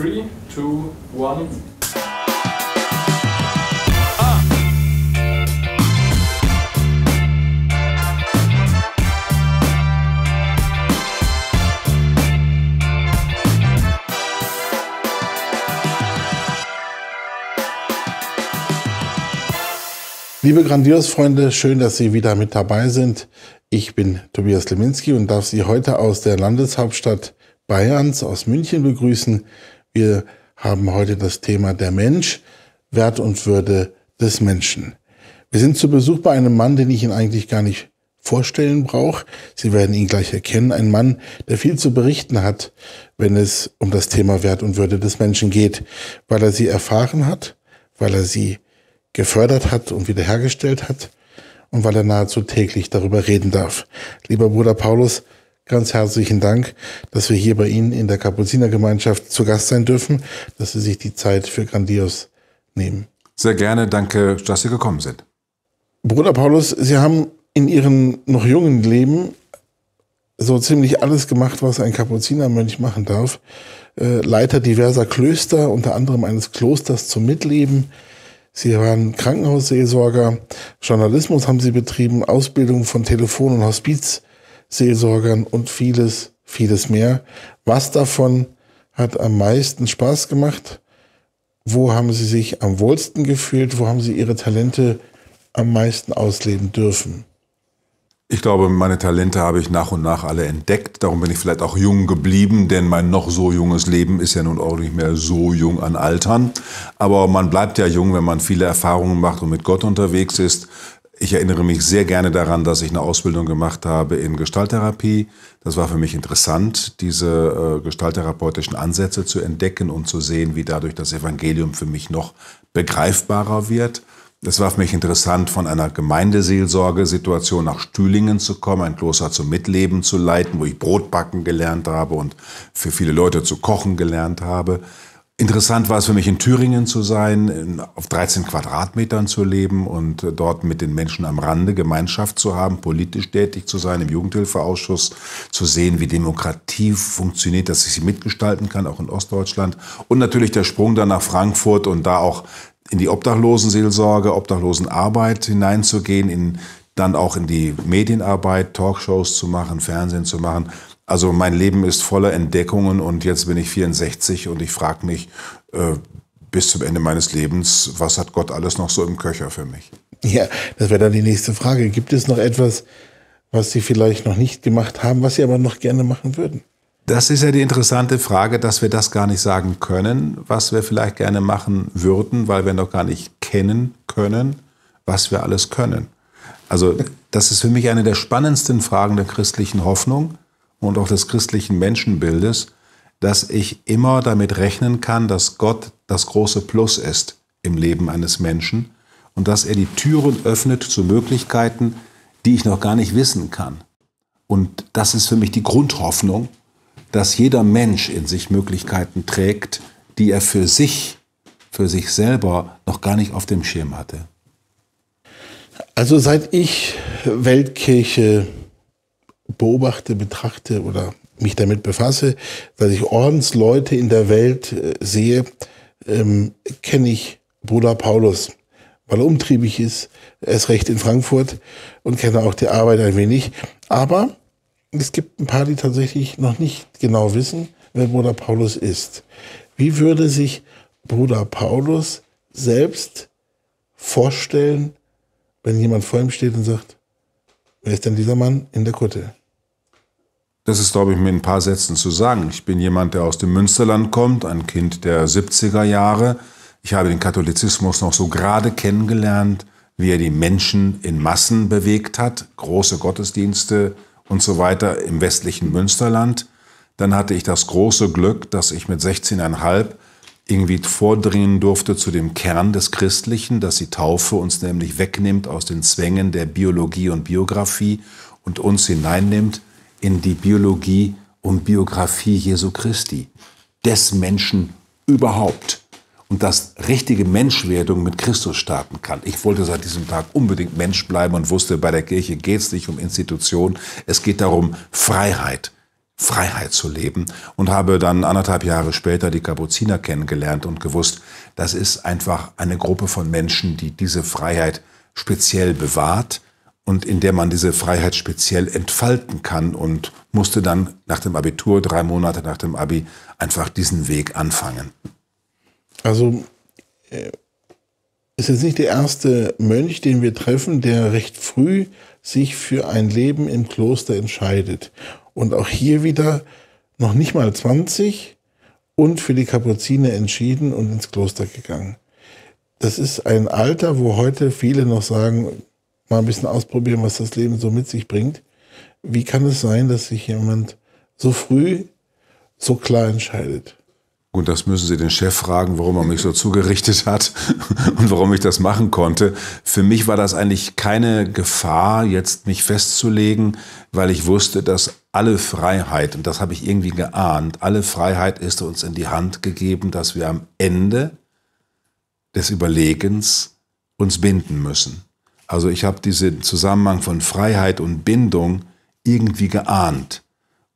3, 2, 1. Liebe Grandios-Freunde, schön, dass Sie wieder mit dabei sind. Ich bin Tobias Leminski und darf Sie heute aus der Landeshauptstadt Bayerns, aus München begrüßen. Wir haben heute das Thema der Mensch, Wert und Würde des Menschen. Wir sind zu Besuch bei einem Mann, den ich Ihnen eigentlich gar nicht vorstellen brauche. Sie werden ihn gleich erkennen. Ein Mann, der viel zu berichten hat, wenn es um das Thema Wert und Würde des Menschen geht, weil er sie erfahren hat, weil er sie gefördert hat und wiederhergestellt hat und weil er nahezu täglich darüber reden darf. Lieber Bruder Paulus, ganz herzlichen Dank, dass wir hier bei Ihnen in der Kapuzinergemeinschaft zu Gast sein dürfen, dass Sie sich die Zeit für Grandios nehmen. Sehr gerne, danke, dass Sie gekommen sind. Bruder Paulus, Sie haben in Ihrem noch jungen Leben so ziemlich alles gemacht, was ein Kapuzinermönch machen darf. Äh, Leiter diverser Klöster, unter anderem eines Klosters zum Mitleben. Sie waren Krankenhausseelsorger, Journalismus haben Sie betrieben, Ausbildung von Telefon- und Hospiz. Seelsorgern und vieles, vieles mehr. Was davon hat am meisten Spaß gemacht? Wo haben Sie sich am wohlsten gefühlt? Wo haben Sie Ihre Talente am meisten ausleben dürfen? Ich glaube, meine Talente habe ich nach und nach alle entdeckt. Darum bin ich vielleicht auch jung geblieben, denn mein noch so junges Leben ist ja nun auch nicht mehr so jung an Altern. Aber man bleibt ja jung, wenn man viele Erfahrungen macht und mit Gott unterwegs ist. Ich erinnere mich sehr gerne daran, dass ich eine Ausbildung gemacht habe in Gestalttherapie. Das war für mich interessant, diese äh, gestalttherapeutischen Ansätze zu entdecken und zu sehen, wie dadurch das Evangelium für mich noch begreifbarer wird. Es war für mich interessant, von einer Gemeindeseelsorge-Situation nach Stühlingen zu kommen, ein Kloster zum Mitleben zu leiten, wo ich Brotbacken gelernt habe und für viele Leute zu kochen gelernt habe. Interessant war es für mich, in Thüringen zu sein, auf 13 Quadratmetern zu leben und äh, dort mit den Menschen am Rande Gemeinschaft zu haben, politisch tätig zu sein, im Jugendhilfeausschuss zu sehen, wie Demokratie funktioniert, dass ich sie mitgestalten kann, auch in Ostdeutschland. Und natürlich der Sprung dann nach Frankfurt und da auch in die Obdachlosenseelsorge, Obdachlosenarbeit hineinzugehen, in, dann auch in die Medienarbeit, Talkshows zu machen, Fernsehen zu machen. Also mein Leben ist voller Entdeckungen und jetzt bin ich 64 und ich frage mich äh, bis zum Ende meines Lebens, was hat Gott alles noch so im Köcher für mich? Ja, das wäre dann die nächste Frage. Gibt es noch etwas, was Sie vielleicht noch nicht gemacht haben, was Sie aber noch gerne machen würden? Das ist ja die interessante Frage, dass wir das gar nicht sagen können, was wir vielleicht gerne machen würden, weil wir noch gar nicht kennen können, was wir alles können. Also das ist für mich eine der spannendsten Fragen der christlichen Hoffnung und auch des christlichen Menschenbildes, dass ich immer damit rechnen kann, dass Gott das große Plus ist im Leben eines Menschen und dass er die Türen öffnet zu Möglichkeiten, die ich noch gar nicht wissen kann. Und das ist für mich die Grundhoffnung, dass jeder Mensch in sich Möglichkeiten trägt, die er für sich, für sich selber noch gar nicht auf dem Schirm hatte. Also seit ich Weltkirche beobachte, betrachte oder mich damit befasse, dass ich Ordensleute in der Welt äh, sehe, ähm, kenne ich Bruder Paulus, weil er umtriebig ist, erst recht in Frankfurt und kenne auch die Arbeit ein wenig. Aber es gibt ein paar, die tatsächlich noch nicht genau wissen, wer Bruder Paulus ist. Wie würde sich Bruder Paulus selbst vorstellen, wenn jemand vor ihm steht und sagt, wer ist denn dieser Mann in der Kutte? Das ist, glaube ich, mit ein paar Sätzen zu sagen. Ich bin jemand, der aus dem Münsterland kommt, ein Kind der 70er Jahre. Ich habe den Katholizismus noch so gerade kennengelernt, wie er die Menschen in Massen bewegt hat, große Gottesdienste und so weiter im westlichen Münsterland. Dann hatte ich das große Glück, dass ich mit 16,5 irgendwie vordringen durfte zu dem Kern des Christlichen, dass die Taufe uns nämlich wegnimmt aus den Zwängen der Biologie und Biografie und uns hineinnimmt in die Biologie und Biografie Jesu Christi, des Menschen überhaupt. Und dass richtige Menschwerdung mit Christus starten kann. Ich wollte seit diesem Tag unbedingt Mensch bleiben und wusste, bei der Kirche geht es nicht um Institution, es geht darum, Freiheit. Freiheit zu leben und habe dann anderthalb Jahre später die Kapuziner kennengelernt und gewusst, das ist einfach eine Gruppe von Menschen, die diese Freiheit speziell bewahrt, und in der man diese Freiheit speziell entfalten kann und musste dann nach dem Abitur, drei Monate nach dem Abi, einfach diesen Weg anfangen. Also es äh, ist jetzt nicht der erste Mönch, den wir treffen, der recht früh sich für ein Leben im Kloster entscheidet. Und auch hier wieder noch nicht mal 20 und für die Kapuziner entschieden und ins Kloster gegangen. Das ist ein Alter, wo heute viele noch sagen, mal ein bisschen ausprobieren, was das Leben so mit sich bringt. Wie kann es sein, dass sich jemand so früh so klar entscheidet? Und das müssen Sie den Chef fragen, warum er mich so zugerichtet hat und warum ich das machen konnte. Für mich war das eigentlich keine Gefahr, jetzt mich festzulegen, weil ich wusste, dass alle Freiheit, und das habe ich irgendwie geahnt, alle Freiheit ist uns in die Hand gegeben, dass wir am Ende des Überlegens uns binden müssen. Also ich habe diesen Zusammenhang von Freiheit und Bindung irgendwie geahnt.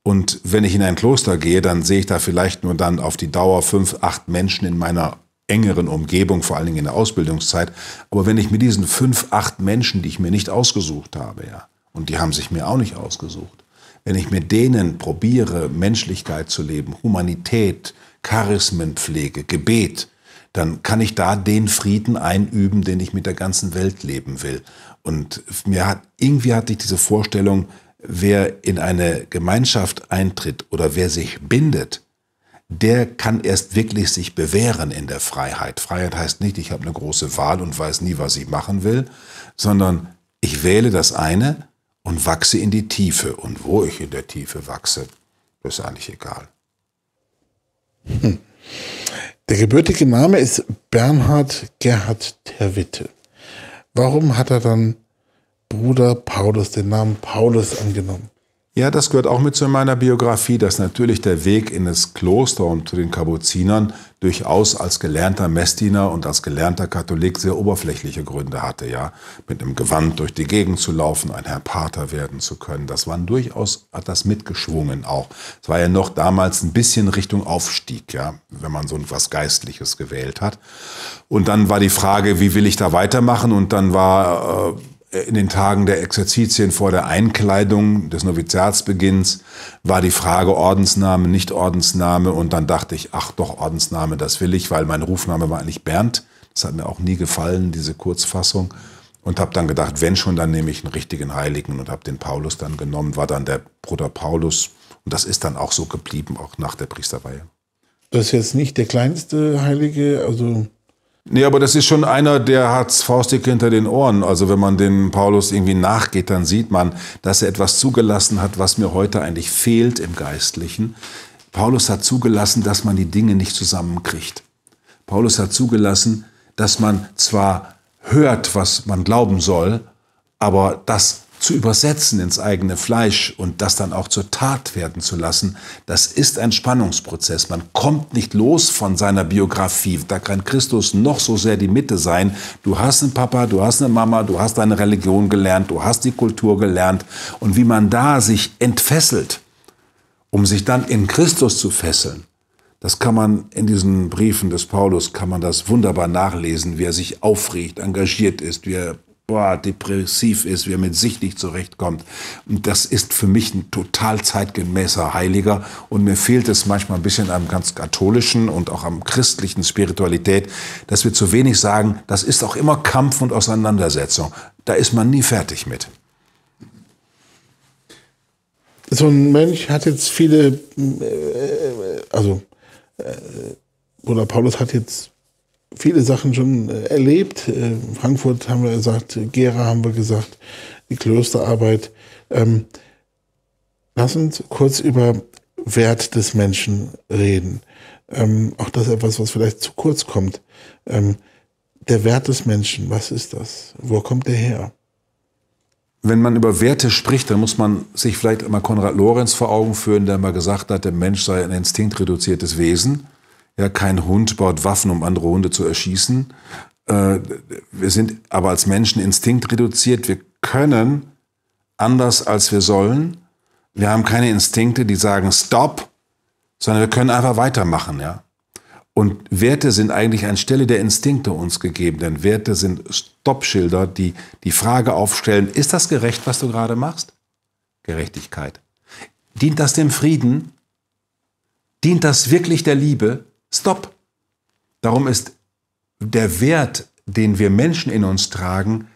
Und wenn ich in ein Kloster gehe, dann sehe ich da vielleicht nur dann auf die Dauer fünf, acht Menschen in meiner engeren Umgebung, vor allen Dingen in der Ausbildungszeit. Aber wenn ich mit diesen fünf, acht Menschen, die ich mir nicht ausgesucht habe, ja, und die haben sich mir auch nicht ausgesucht, wenn ich mit denen probiere, Menschlichkeit zu leben, Humanität, Charismenpflege, Gebet, dann kann ich da den Frieden einüben, den ich mit der ganzen Welt leben will. Und mir hat, irgendwie hatte ich diese Vorstellung, wer in eine Gemeinschaft eintritt oder wer sich bindet, der kann erst wirklich sich bewähren in der Freiheit. Freiheit heißt nicht, ich habe eine große Wahl und weiß nie, was ich machen will, sondern ich wähle das eine und wachse in die Tiefe. Und wo ich in der Tiefe wachse, ist eigentlich egal. Hm. Der gebürtige Name ist Bernhard Gerhard Terwitte. Warum hat er dann Bruder Paulus den Namen Paulus angenommen? Ja, das gehört auch mit zu meiner Biografie, dass natürlich der Weg in das Kloster und zu den Kapuzinern durchaus als gelernter Messdiener und als gelernter Katholik sehr oberflächliche Gründe hatte, ja. Mit einem Gewand durch die Gegend zu laufen, ein Herr Pater werden zu können, das waren durchaus, hat das mitgeschwungen auch. Es war ja noch damals ein bisschen Richtung Aufstieg, ja, wenn man so etwas Geistliches gewählt hat. Und dann war die Frage, wie will ich da weitermachen? Und dann war, äh, äh, in den Tagen der Exerzitien vor der Einkleidung des Noviziatsbeginns war die Frage Ordensname, nicht Ordensname und dann dachte ich, ach doch, Ordensname, das will ich, weil mein Rufname war eigentlich Bernd. Das hat mir auch nie gefallen, diese Kurzfassung. Und habe dann gedacht, wenn schon, dann nehme ich einen richtigen Heiligen und habe den Paulus dann genommen, war dann der Bruder Paulus. Und das ist dann auch so geblieben, auch nach der Priesterweihe. Das ist jetzt nicht der kleinste Heilige, also Nee, aber das ist schon einer, der hat faustig hinter den Ohren. Also wenn man dem Paulus irgendwie nachgeht, dann sieht man, dass er etwas zugelassen hat, was mir heute eigentlich fehlt im Geistlichen. Paulus hat zugelassen, dass man die Dinge nicht zusammenkriegt. Paulus hat zugelassen, dass man zwar hört, was man glauben soll, aber das zu übersetzen ins eigene Fleisch und das dann auch zur Tat werden zu lassen, das ist ein Spannungsprozess. Man kommt nicht los von seiner Biografie. Da kann Christus noch so sehr die Mitte sein. Du hast einen Papa, du hast eine Mama, du hast deine Religion gelernt, du hast die Kultur gelernt. Und wie man da sich entfesselt, um sich dann in Christus zu fesseln, das kann man in diesen Briefen des Paulus, kann man das wunderbar nachlesen, wie er sich aufregt, engagiert ist, wie er boah, depressiv ist, wie er mit sich nicht zurechtkommt. Und das ist für mich ein total zeitgemäßer Heiliger. Und mir fehlt es manchmal ein bisschen am ganz katholischen und auch am christlichen Spiritualität, dass wir zu wenig sagen, das ist auch immer Kampf und Auseinandersetzung. Da ist man nie fertig mit. So ein Mensch hat jetzt viele, äh, also, äh, Bruder Paulus hat jetzt viele Sachen schon äh, erlebt. Äh, Frankfurt haben wir gesagt, Gera haben wir gesagt, die Klösterarbeit. Ähm, lass uns kurz über Wert des Menschen reden. Ähm, auch das etwas, was vielleicht zu kurz kommt. Ähm, der Wert des Menschen, was ist das? Wo kommt der her? Wenn man über Werte spricht, dann muss man sich vielleicht immer Konrad Lorenz vor Augen führen, der mal gesagt hat, der Mensch sei ein instinktreduziertes Wesen. Ja, kein Hund baut Waffen, um andere Hunde zu erschießen. Äh, wir sind aber als Menschen Instinkt reduziert. Wir können anders, als wir sollen. Wir haben keine Instinkte, die sagen Stop, sondern wir können einfach weitermachen, ja. Und Werte sind eigentlich anstelle der Instinkte uns gegeben, denn Werte sind Stoppschilder, die die Frage aufstellen, ist das gerecht, was du gerade machst? Gerechtigkeit. Dient das dem Frieden? Dient das wirklich der Liebe? Stopp. Darum ist der Wert, den wir Menschen in uns tragen,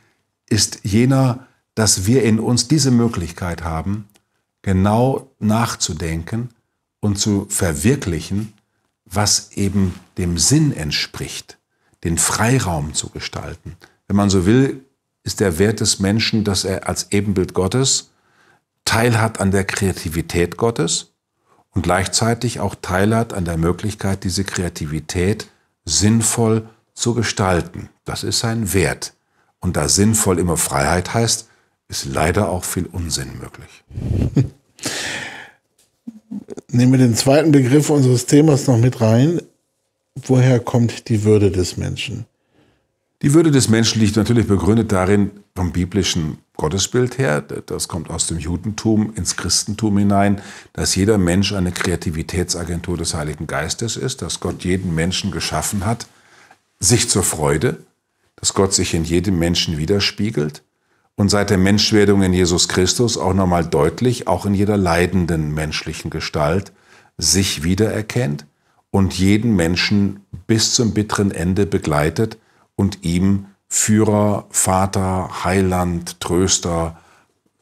ist jener, dass wir in uns diese Möglichkeit haben, genau nachzudenken und zu verwirklichen, was eben dem Sinn entspricht, den Freiraum zu gestalten. Wenn man so will, ist der Wert des Menschen, dass er als Ebenbild Gottes teilhat an der Kreativität Gottes und gleichzeitig auch Teil hat an der Möglichkeit, diese Kreativität sinnvoll zu gestalten. Das ist sein Wert. Und da sinnvoll immer Freiheit heißt, ist leider auch viel Unsinn möglich. Nehmen wir den zweiten Begriff unseres Themas noch mit rein. Woher kommt die Würde des Menschen? Die Würde des Menschen liegt natürlich begründet darin, vom biblischen Gottesbild her, das kommt aus dem Judentum ins Christentum hinein, dass jeder Mensch eine Kreativitätsagentur des Heiligen Geistes ist, dass Gott jeden Menschen geschaffen hat, sich zur Freude, dass Gott sich in jedem Menschen widerspiegelt und seit der Menschwerdung in Jesus Christus auch nochmal deutlich, auch in jeder leidenden menschlichen Gestalt, sich wiedererkennt und jeden Menschen bis zum bitteren Ende begleitet, und ihm Führer, Vater, Heiland, Tröster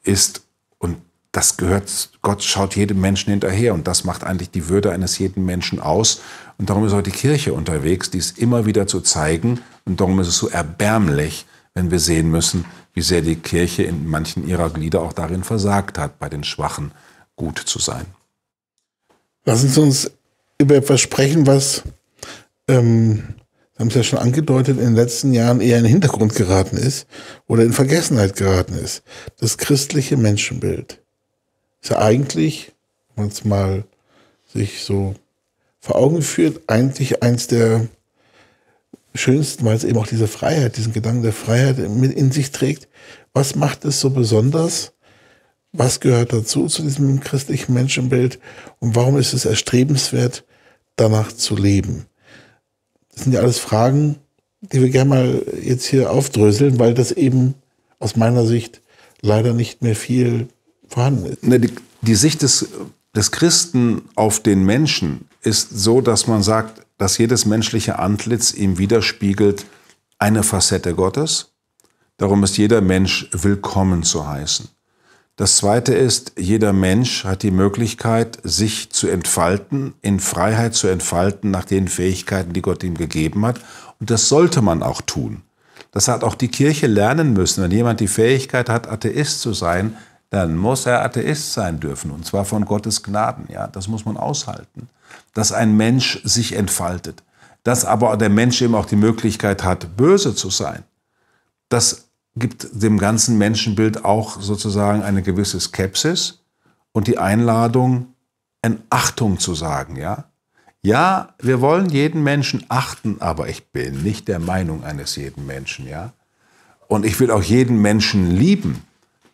ist. Und das gehört, Gott schaut jedem Menschen hinterher und das macht eigentlich die Würde eines jeden Menschen aus. Und darum ist heute die Kirche unterwegs, dies immer wieder zu zeigen. Und darum ist es so erbärmlich, wenn wir sehen müssen, wie sehr die Kirche in manchen ihrer Glieder auch darin versagt hat, bei den Schwachen gut zu sein. Lassen Sie uns über etwas sprechen, was ähm, wir haben es ja schon angedeutet, in den letzten Jahren eher in den Hintergrund geraten ist oder in Vergessenheit geraten ist. Das christliche Menschenbild ist ja eigentlich, wenn man es mal sich so vor Augen führt, eigentlich eins der schönsten, weil es eben auch diese Freiheit, diesen Gedanken der Freiheit in sich trägt. Was macht es so besonders? Was gehört dazu zu diesem christlichen Menschenbild? Und warum ist es erstrebenswert, danach zu leben? Das sind ja alles Fragen, die wir gerne mal jetzt hier aufdröseln, weil das eben aus meiner Sicht leider nicht mehr viel vorhanden ist. Ne, die, die, Sicht des, des Christen auf den Menschen ist so, dass man sagt, dass jedes menschliche Antlitz ihm widerspiegelt eine Facette Gottes. Darum ist jeder Mensch willkommen zu heißen. Das Zweite ist, jeder Mensch hat die Möglichkeit, sich zu entfalten, in Freiheit zu entfalten nach den Fähigkeiten, die Gott ihm gegeben hat. Und das sollte man auch tun. Das hat auch die Kirche lernen müssen. Wenn jemand die Fähigkeit hat, Atheist zu sein, dann muss er Atheist sein dürfen. Und zwar von Gottes Gnaden. Ja, das muss man aushalten. Dass ein Mensch sich entfaltet. Dass aber der Mensch eben auch die Möglichkeit hat, böse zu sein. Das gibt dem ganzen Menschenbild auch sozusagen eine gewisse Skepsis und die Einladung, Achtung zu sagen, ja? Ja, wir wollen jeden Menschen achten, aber ich bin nicht der Meinung eines jeden Menschen, ja? Und ich will auch jeden Menschen lieben,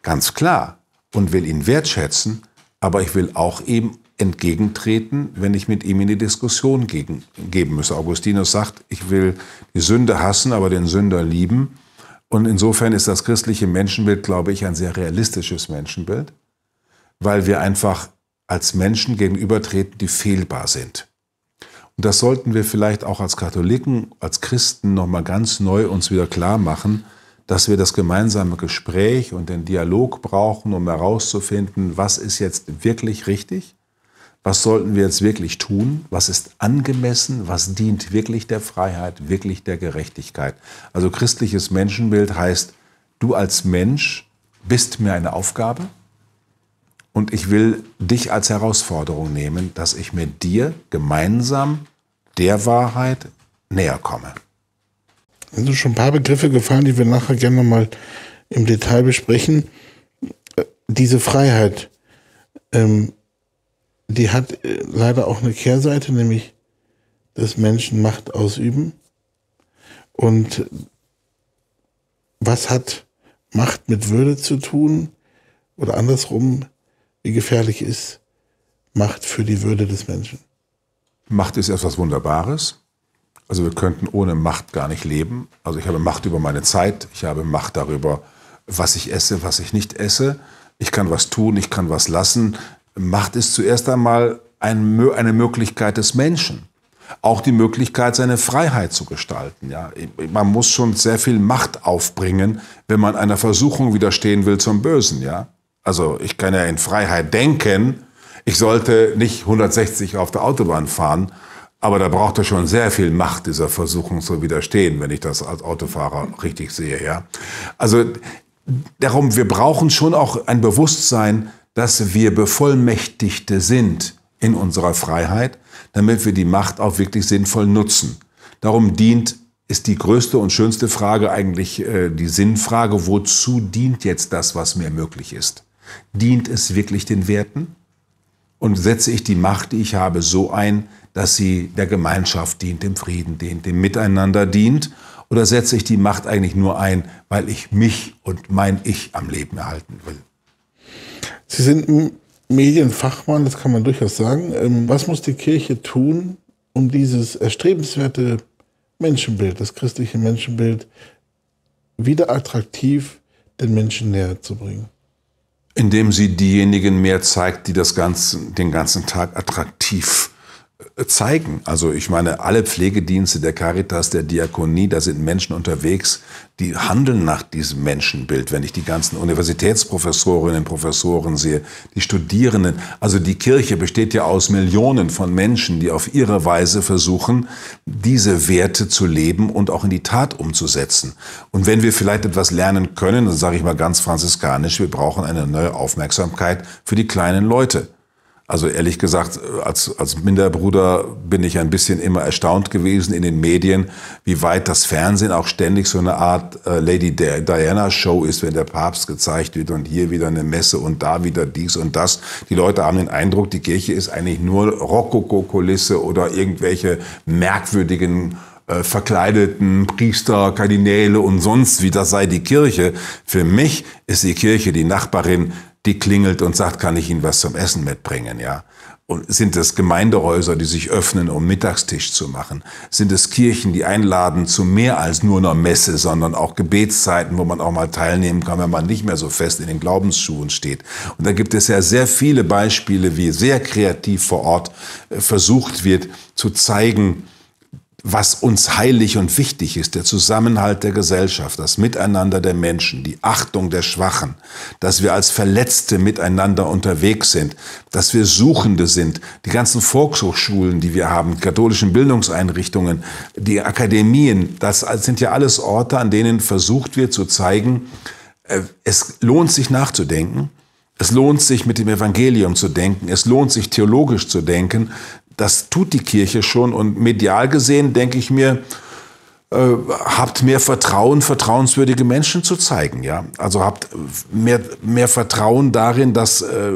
ganz klar, und will ihn wertschätzen, aber ich will auch ihm entgegentreten, wenn ich mit ihm in die Diskussion gegen, geben müsse. Augustinus sagt, ich will die Sünde hassen, aber den Sünder lieben. Und insofern ist das christliche Menschenbild, glaube ich, ein sehr realistisches Menschenbild, weil wir einfach als Menschen gegenübertreten, die fehlbar sind. Und das sollten wir vielleicht auch als Katholiken, als Christen nochmal ganz neu uns wieder klar machen, dass wir das gemeinsame Gespräch und den Dialog brauchen, um herauszufinden, was ist jetzt wirklich richtig was sollten wir jetzt wirklich tun, was ist angemessen, was dient wirklich der Freiheit, wirklich der Gerechtigkeit. Also christliches Menschenbild heißt, du als Mensch bist mir eine Aufgabe und ich will dich als Herausforderung nehmen, dass ich mit dir gemeinsam der Wahrheit näher komme. Also sind schon ein paar Begriffe gefallen, die wir nachher gerne nochmal im Detail besprechen. Äh, diese Freiheit, ähm, die hat äh, leider auch eine Kehrseite, nämlich dass Menschen Macht ausüben. Und äh, was hat Macht mit Würde zu tun? Oder andersrum, wie gefährlich ist Macht für die Würde des Menschen? Macht ist etwas Wunderbares. Also wir könnten ohne Macht gar nicht leben. Also ich habe Macht über meine Zeit, ich habe Macht darüber, was ich esse, was ich nicht esse. Ich kann was tun, ich kann was lassen, Macht ist zuerst einmal eine Möglichkeit des Menschen. Auch die Möglichkeit, seine Freiheit zu gestalten. Ja, man muss schon sehr viel Macht aufbringen, wenn man einer Versuchung widerstehen will zum Bösen. Ja, also ich kann ja in Freiheit denken, ich sollte nicht 160 auf der Autobahn fahren, aber da braucht er schon sehr viel Macht, dieser Versuchung zu widerstehen, wenn ich das als Autofahrer richtig sehe. Ja? Also darum, wir brauchen schon auch ein Bewusstsein dass wir Bevollmächtigte sind in unserer Freiheit, damit wir die Macht auch wirklich sinnvoll nutzen. Darum dient, ist die größte und schönste Frage eigentlich äh, die Sinnfrage, wozu dient jetzt das, was mir möglich ist? Dient es wirklich den Werten? Und setze ich die Macht, die ich habe, so ein, dass sie der Gemeinschaft dient, dem Frieden dient, dem Miteinander dient? Oder setze ich die Macht eigentlich nur ein, weil ich mich und mein Ich am Leben erhalten will? Sie sind ein Medienfachmann, das kann man durchaus sagen. Ähm, was muss die Kirche tun, um dieses erstrebenswerte Menschenbild, das christliche Menschenbild, wieder attraktiv den Menschen näher zu bringen? Indem sie diejenigen mehr zeigt, die das Ganze, den ganzen Tag attraktiv sind zeigen. Also ich meine, alle Pflegedienste der Caritas, der Diakonie, da sind Menschen unterwegs, die handeln nach diesem Menschenbild. Wenn ich die ganzen Universitätsprofessorinnen und Professoren sehe, die Studierenden, also die Kirche besteht ja aus Millionen von Menschen, die auf ihre Weise versuchen, diese Werte zu leben und auch in die Tat umzusetzen. Und wenn wir vielleicht etwas lernen können, dann sage ich mal ganz franziskanisch, wir brauchen eine neue Aufmerksamkeit für die kleinen Leute. Also ehrlich gesagt, äh, als, als Minderbruder bin ich ein bisschen immer erstaunt gewesen in den Medien, wie weit das Fernsehen auch ständig so eine Art äh, Lady Diana Show ist, wenn der Papst gezeigt wird und hier wieder eine Messe und da wieder dies und das. Die Leute haben den Eindruck, die Kirche ist eigentlich nur Rokoko-Kulisse oder irgendwelche merkwürdigen äh, verkleideten Priester, Kardinäle und sonst wie, das sei die Kirche. Für mich ist die Kirche die Nachbarin die klingelt und sagt, kann ich Ihnen was zum Essen mitbringen, ja? Und sind es Gemeindehäuser, die sich öffnen, um Mittagstisch zu machen? Sind es Kirchen, die einladen zu mehr als nur einer Messe, sondern auch Gebetszeiten, wo man auch mal teilnehmen kann, wenn man nicht mehr so fest in den Glaubensschuhen steht? Und da gibt es ja sehr viele Beispiele, wie sehr kreativ vor Ort äh, versucht wird, zu zeigen, was uns heilig und wichtig ist, der Zusammenhalt der Gesellschaft, das Miteinander der Menschen, die Achtung der Schwachen, dass wir als Verletzte miteinander unterwegs sind, dass wir Suchende sind, die ganzen Volkshochschulen, die wir haben, katholischen Bildungseinrichtungen, die Akademien, das sind ja alles Orte, an denen versucht wird zu zeigen, äh, es lohnt sich nachzudenken. Es lohnt sich, mit dem Evangelium zu denken. Es lohnt sich, theologisch zu denken das tut die Kirche schon. Und medial gesehen denke ich mir, äh, habt mehr Vertrauen, vertrauenswürdige Menschen zu zeigen. Ja? Also habt äh, mehr, mehr Vertrauen darin, dass äh,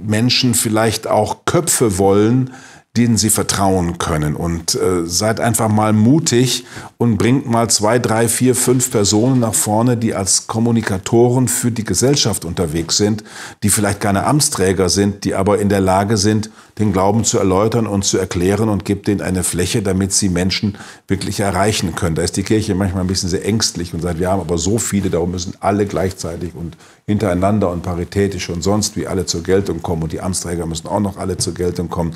Menschen vielleicht auch Köpfe wollen, denen sie vertrauen können. Und äh, seid einfach mal mutig und bringt mal zwei, drei, vier, fünf Personen nach vorne, die als Kommunikatoren für die Gesellschaft unterwegs sind, die vielleicht keine Amtsträger sind, die aber in der Lage sind, den Glauben zu erläutern und zu erklären und gibt denen eine Fläche, damit sie Menschen wirklich erreichen können. Da ist die Kirche manchmal ein bisschen sehr ängstlich und sagt, wir haben aber so viele, darum müssen alle gleichzeitig und hintereinander und paritätisch und sonst wie alle zur Geltung kommen und die Amtsträger müssen auch noch alle zur Geltung kommen.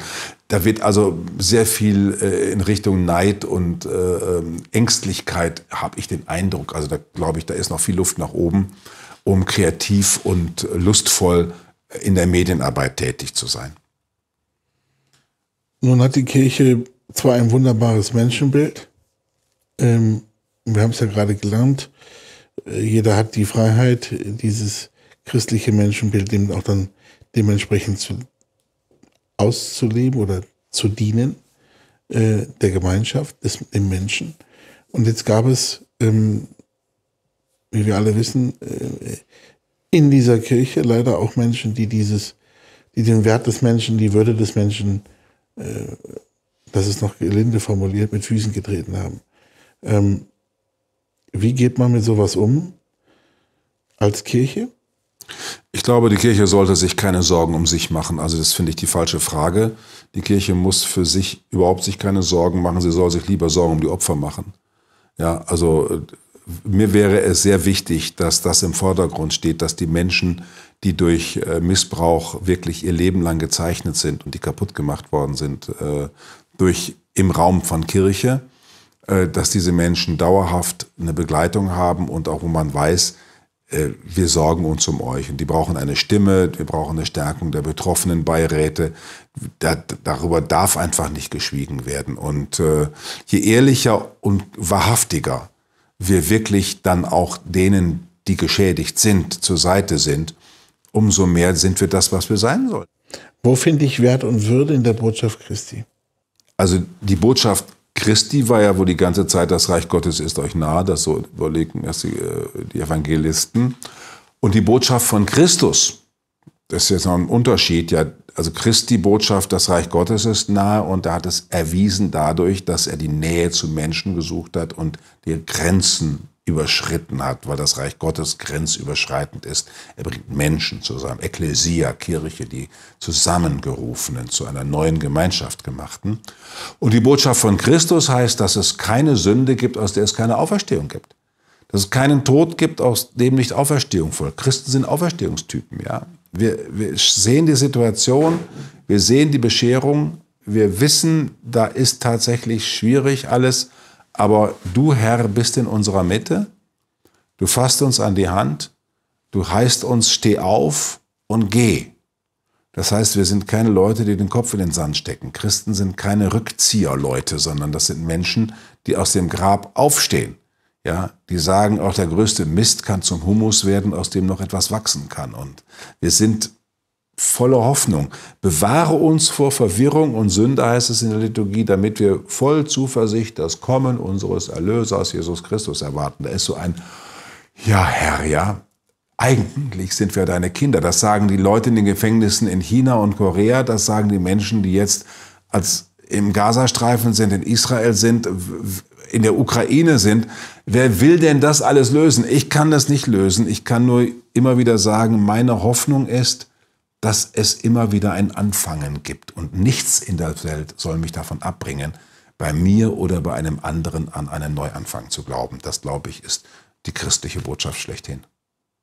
Da wird also sehr viel äh, in Richtung Neid und äh, ähm, Ängstlichkeit, habe ich den Eindruck. Also da glaube ich, da ist noch viel Luft nach oben, um kreativ und lustvoll in der Medienarbeit tätig zu sein. Nun hat die Kirche zwar ein wunderbares Menschenbild, ähm, wir haben es ja gerade gelernt, äh, jeder hat die Freiheit, dieses christliche Menschenbild eben auch dann dementsprechend zu, auszuleben oder zu dienen, äh, der Gemeinschaft, des, dem Menschen. Und jetzt gab es, ähm, wie wir alle wissen, äh, in dieser Kirche leider auch Menschen, die dieses, die den Wert des Menschen, die Würde des Menschen äh, äh, das ist noch gelinde formuliert, mit Füßen getreten haben. Ähm, wie geht man mit sowas um als Kirche? Ich glaube, die Kirche sollte sich keine Sorgen um sich machen. Also das finde ich die falsche Frage. Die Kirche muss für sich überhaupt sich keine Sorgen machen. Sie soll sich lieber Sorgen um die Opfer machen. Ja, also äh, mir wäre es sehr wichtig, dass das im Vordergrund steht, dass die Menschen, die durch äh, Missbrauch wirklich ihr Leben lang gezeichnet sind und die kaputt gemacht worden sind, äh, durch im Raum von Kirche, äh, dass diese Menschen dauerhaft eine Begleitung haben und auch wo man weiß, wir sorgen uns um euch und die brauchen eine Stimme, wir brauchen eine Stärkung der betroffenen Beiräte. Da, darüber darf einfach nicht geschwiegen werden. Und je ehrlicher und wahrhaftiger wir wirklich dann auch denen, die geschädigt sind, zur Seite sind, umso mehr sind wir das, was wir sein sollen. Wo finde ich Wert und Würde in der Botschaft Christi? Also die Botschaft Christi war ja, wo die ganze Zeit das Reich Gottes ist euch nahe, das so überlegen dass die, äh, die Evangelisten. Und die Botschaft von Christus, das ist jetzt noch ein Unterschied, ja, also Christi Botschaft, das Reich Gottes ist nahe und er hat es erwiesen dadurch, dass er die Nähe zu Menschen gesucht hat und die Grenzen überschritten hat, weil das Reich Gottes grenzüberschreitend ist. Er bringt Menschen zusammen, Ekklesia, Kirche, die zusammengerufenen, zu einer neuen Gemeinschaft gemachten. Und die Botschaft von Christus heißt, dass es keine Sünde gibt, aus der es keine Auferstehung gibt. Dass es keinen Tod gibt, aus dem nicht Auferstehung folgt. Christen sind Auferstehungstypen, ja. Wir, wir sehen die Situation, wir sehen die Bescherung, wir wissen, da ist tatsächlich schwierig alles, aber du Herr bist in unserer Mitte, du fasst uns an die Hand, du heißt uns, steh auf und geh. Das heißt, wir sind keine Leute, die den Kopf in den Sand stecken. Christen sind keine Rückzieherleute, sondern das sind Menschen, die aus dem Grab aufstehen. Ja, die sagen, auch der größte Mist kann zum Humus werden, aus dem noch etwas wachsen kann. Und wir sind voller Hoffnung. Bewahre uns vor Verwirrung und Sünde, heißt es in der Liturgie, damit wir voll Zuversicht das Kommen unseres Erlösers Jesus Christus erwarten. Da ist so ein, ja Herr, ja, eigentlich sind wir deine Kinder. Das sagen die Leute in den Gefängnissen in China und Korea, das sagen die Menschen, die jetzt als im Gazastreifen sind, in Israel sind, in der Ukraine sind. Wer will denn das alles lösen? Ich kann das nicht lösen. Ich kann nur immer wieder sagen, meine Hoffnung ist, dass es immer wieder ein Anfangen gibt. Und nichts in der Welt soll mich davon abbringen, bei mir oder bei einem anderen an einen Neuanfang zu glauben. Das, glaube ich, ist die christliche Botschaft schlechthin.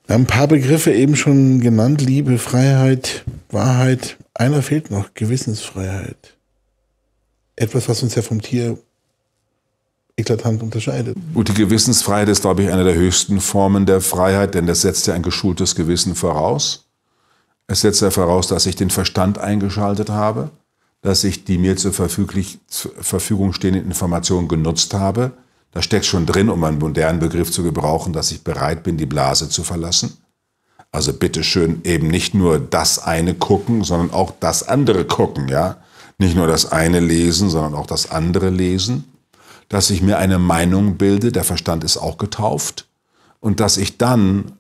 Wir haben ein paar Begriffe eben schon genannt. Liebe, Freiheit, Wahrheit. Einer fehlt noch, Gewissensfreiheit. Etwas, was uns ja vom Tier eklatant unterscheidet. Gut, die Gewissensfreiheit ist, glaube ich, eine der höchsten Formen der Freiheit, denn das setzt ja ein geschultes Gewissen voraus. Es setzt ja voraus, dass ich den Verstand eingeschaltet habe, dass ich die mir zur Verfügung stehenden Informationen genutzt habe. Da steckt schon drin, um einen modernen Begriff zu gebrauchen, dass ich bereit bin, die Blase zu verlassen. Also bitteschön eben nicht nur das eine gucken, sondern auch das andere gucken, ja. Nicht nur das eine lesen, sondern auch das andere lesen dass ich mir eine Meinung bilde, der Verstand ist auch getauft, und dass ich dann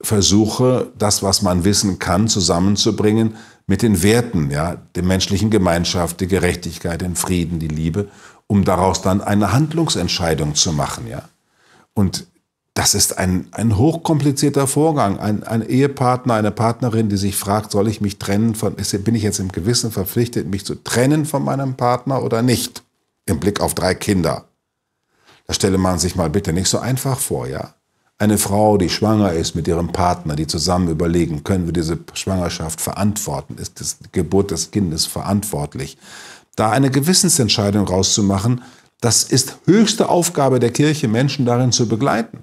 versuche, das, was man wissen kann, zusammenzubringen mit den Werten, ja, der menschlichen Gemeinschaft, die Gerechtigkeit, den Frieden, die Liebe, um daraus dann eine Handlungsentscheidung zu machen, ja. Und das ist ein, ein hochkomplizierter Vorgang. Ein, ein Ehepartner, eine Partnerin, die sich fragt, soll ich mich trennen von, bin ich jetzt im Gewissen verpflichtet, mich zu trennen von meinem Partner oder nicht? Im Blick auf drei Kinder. Das stelle man sich mal bitte nicht so einfach vor, ja? Eine Frau, die schwanger ist mit ihrem Partner, die zusammen überlegen, können wir diese Schwangerschaft verantworten? Ist die Geburt des Kindes verantwortlich? Da eine Gewissensentscheidung rauszumachen, das ist höchste Aufgabe der Kirche, Menschen darin zu begleiten.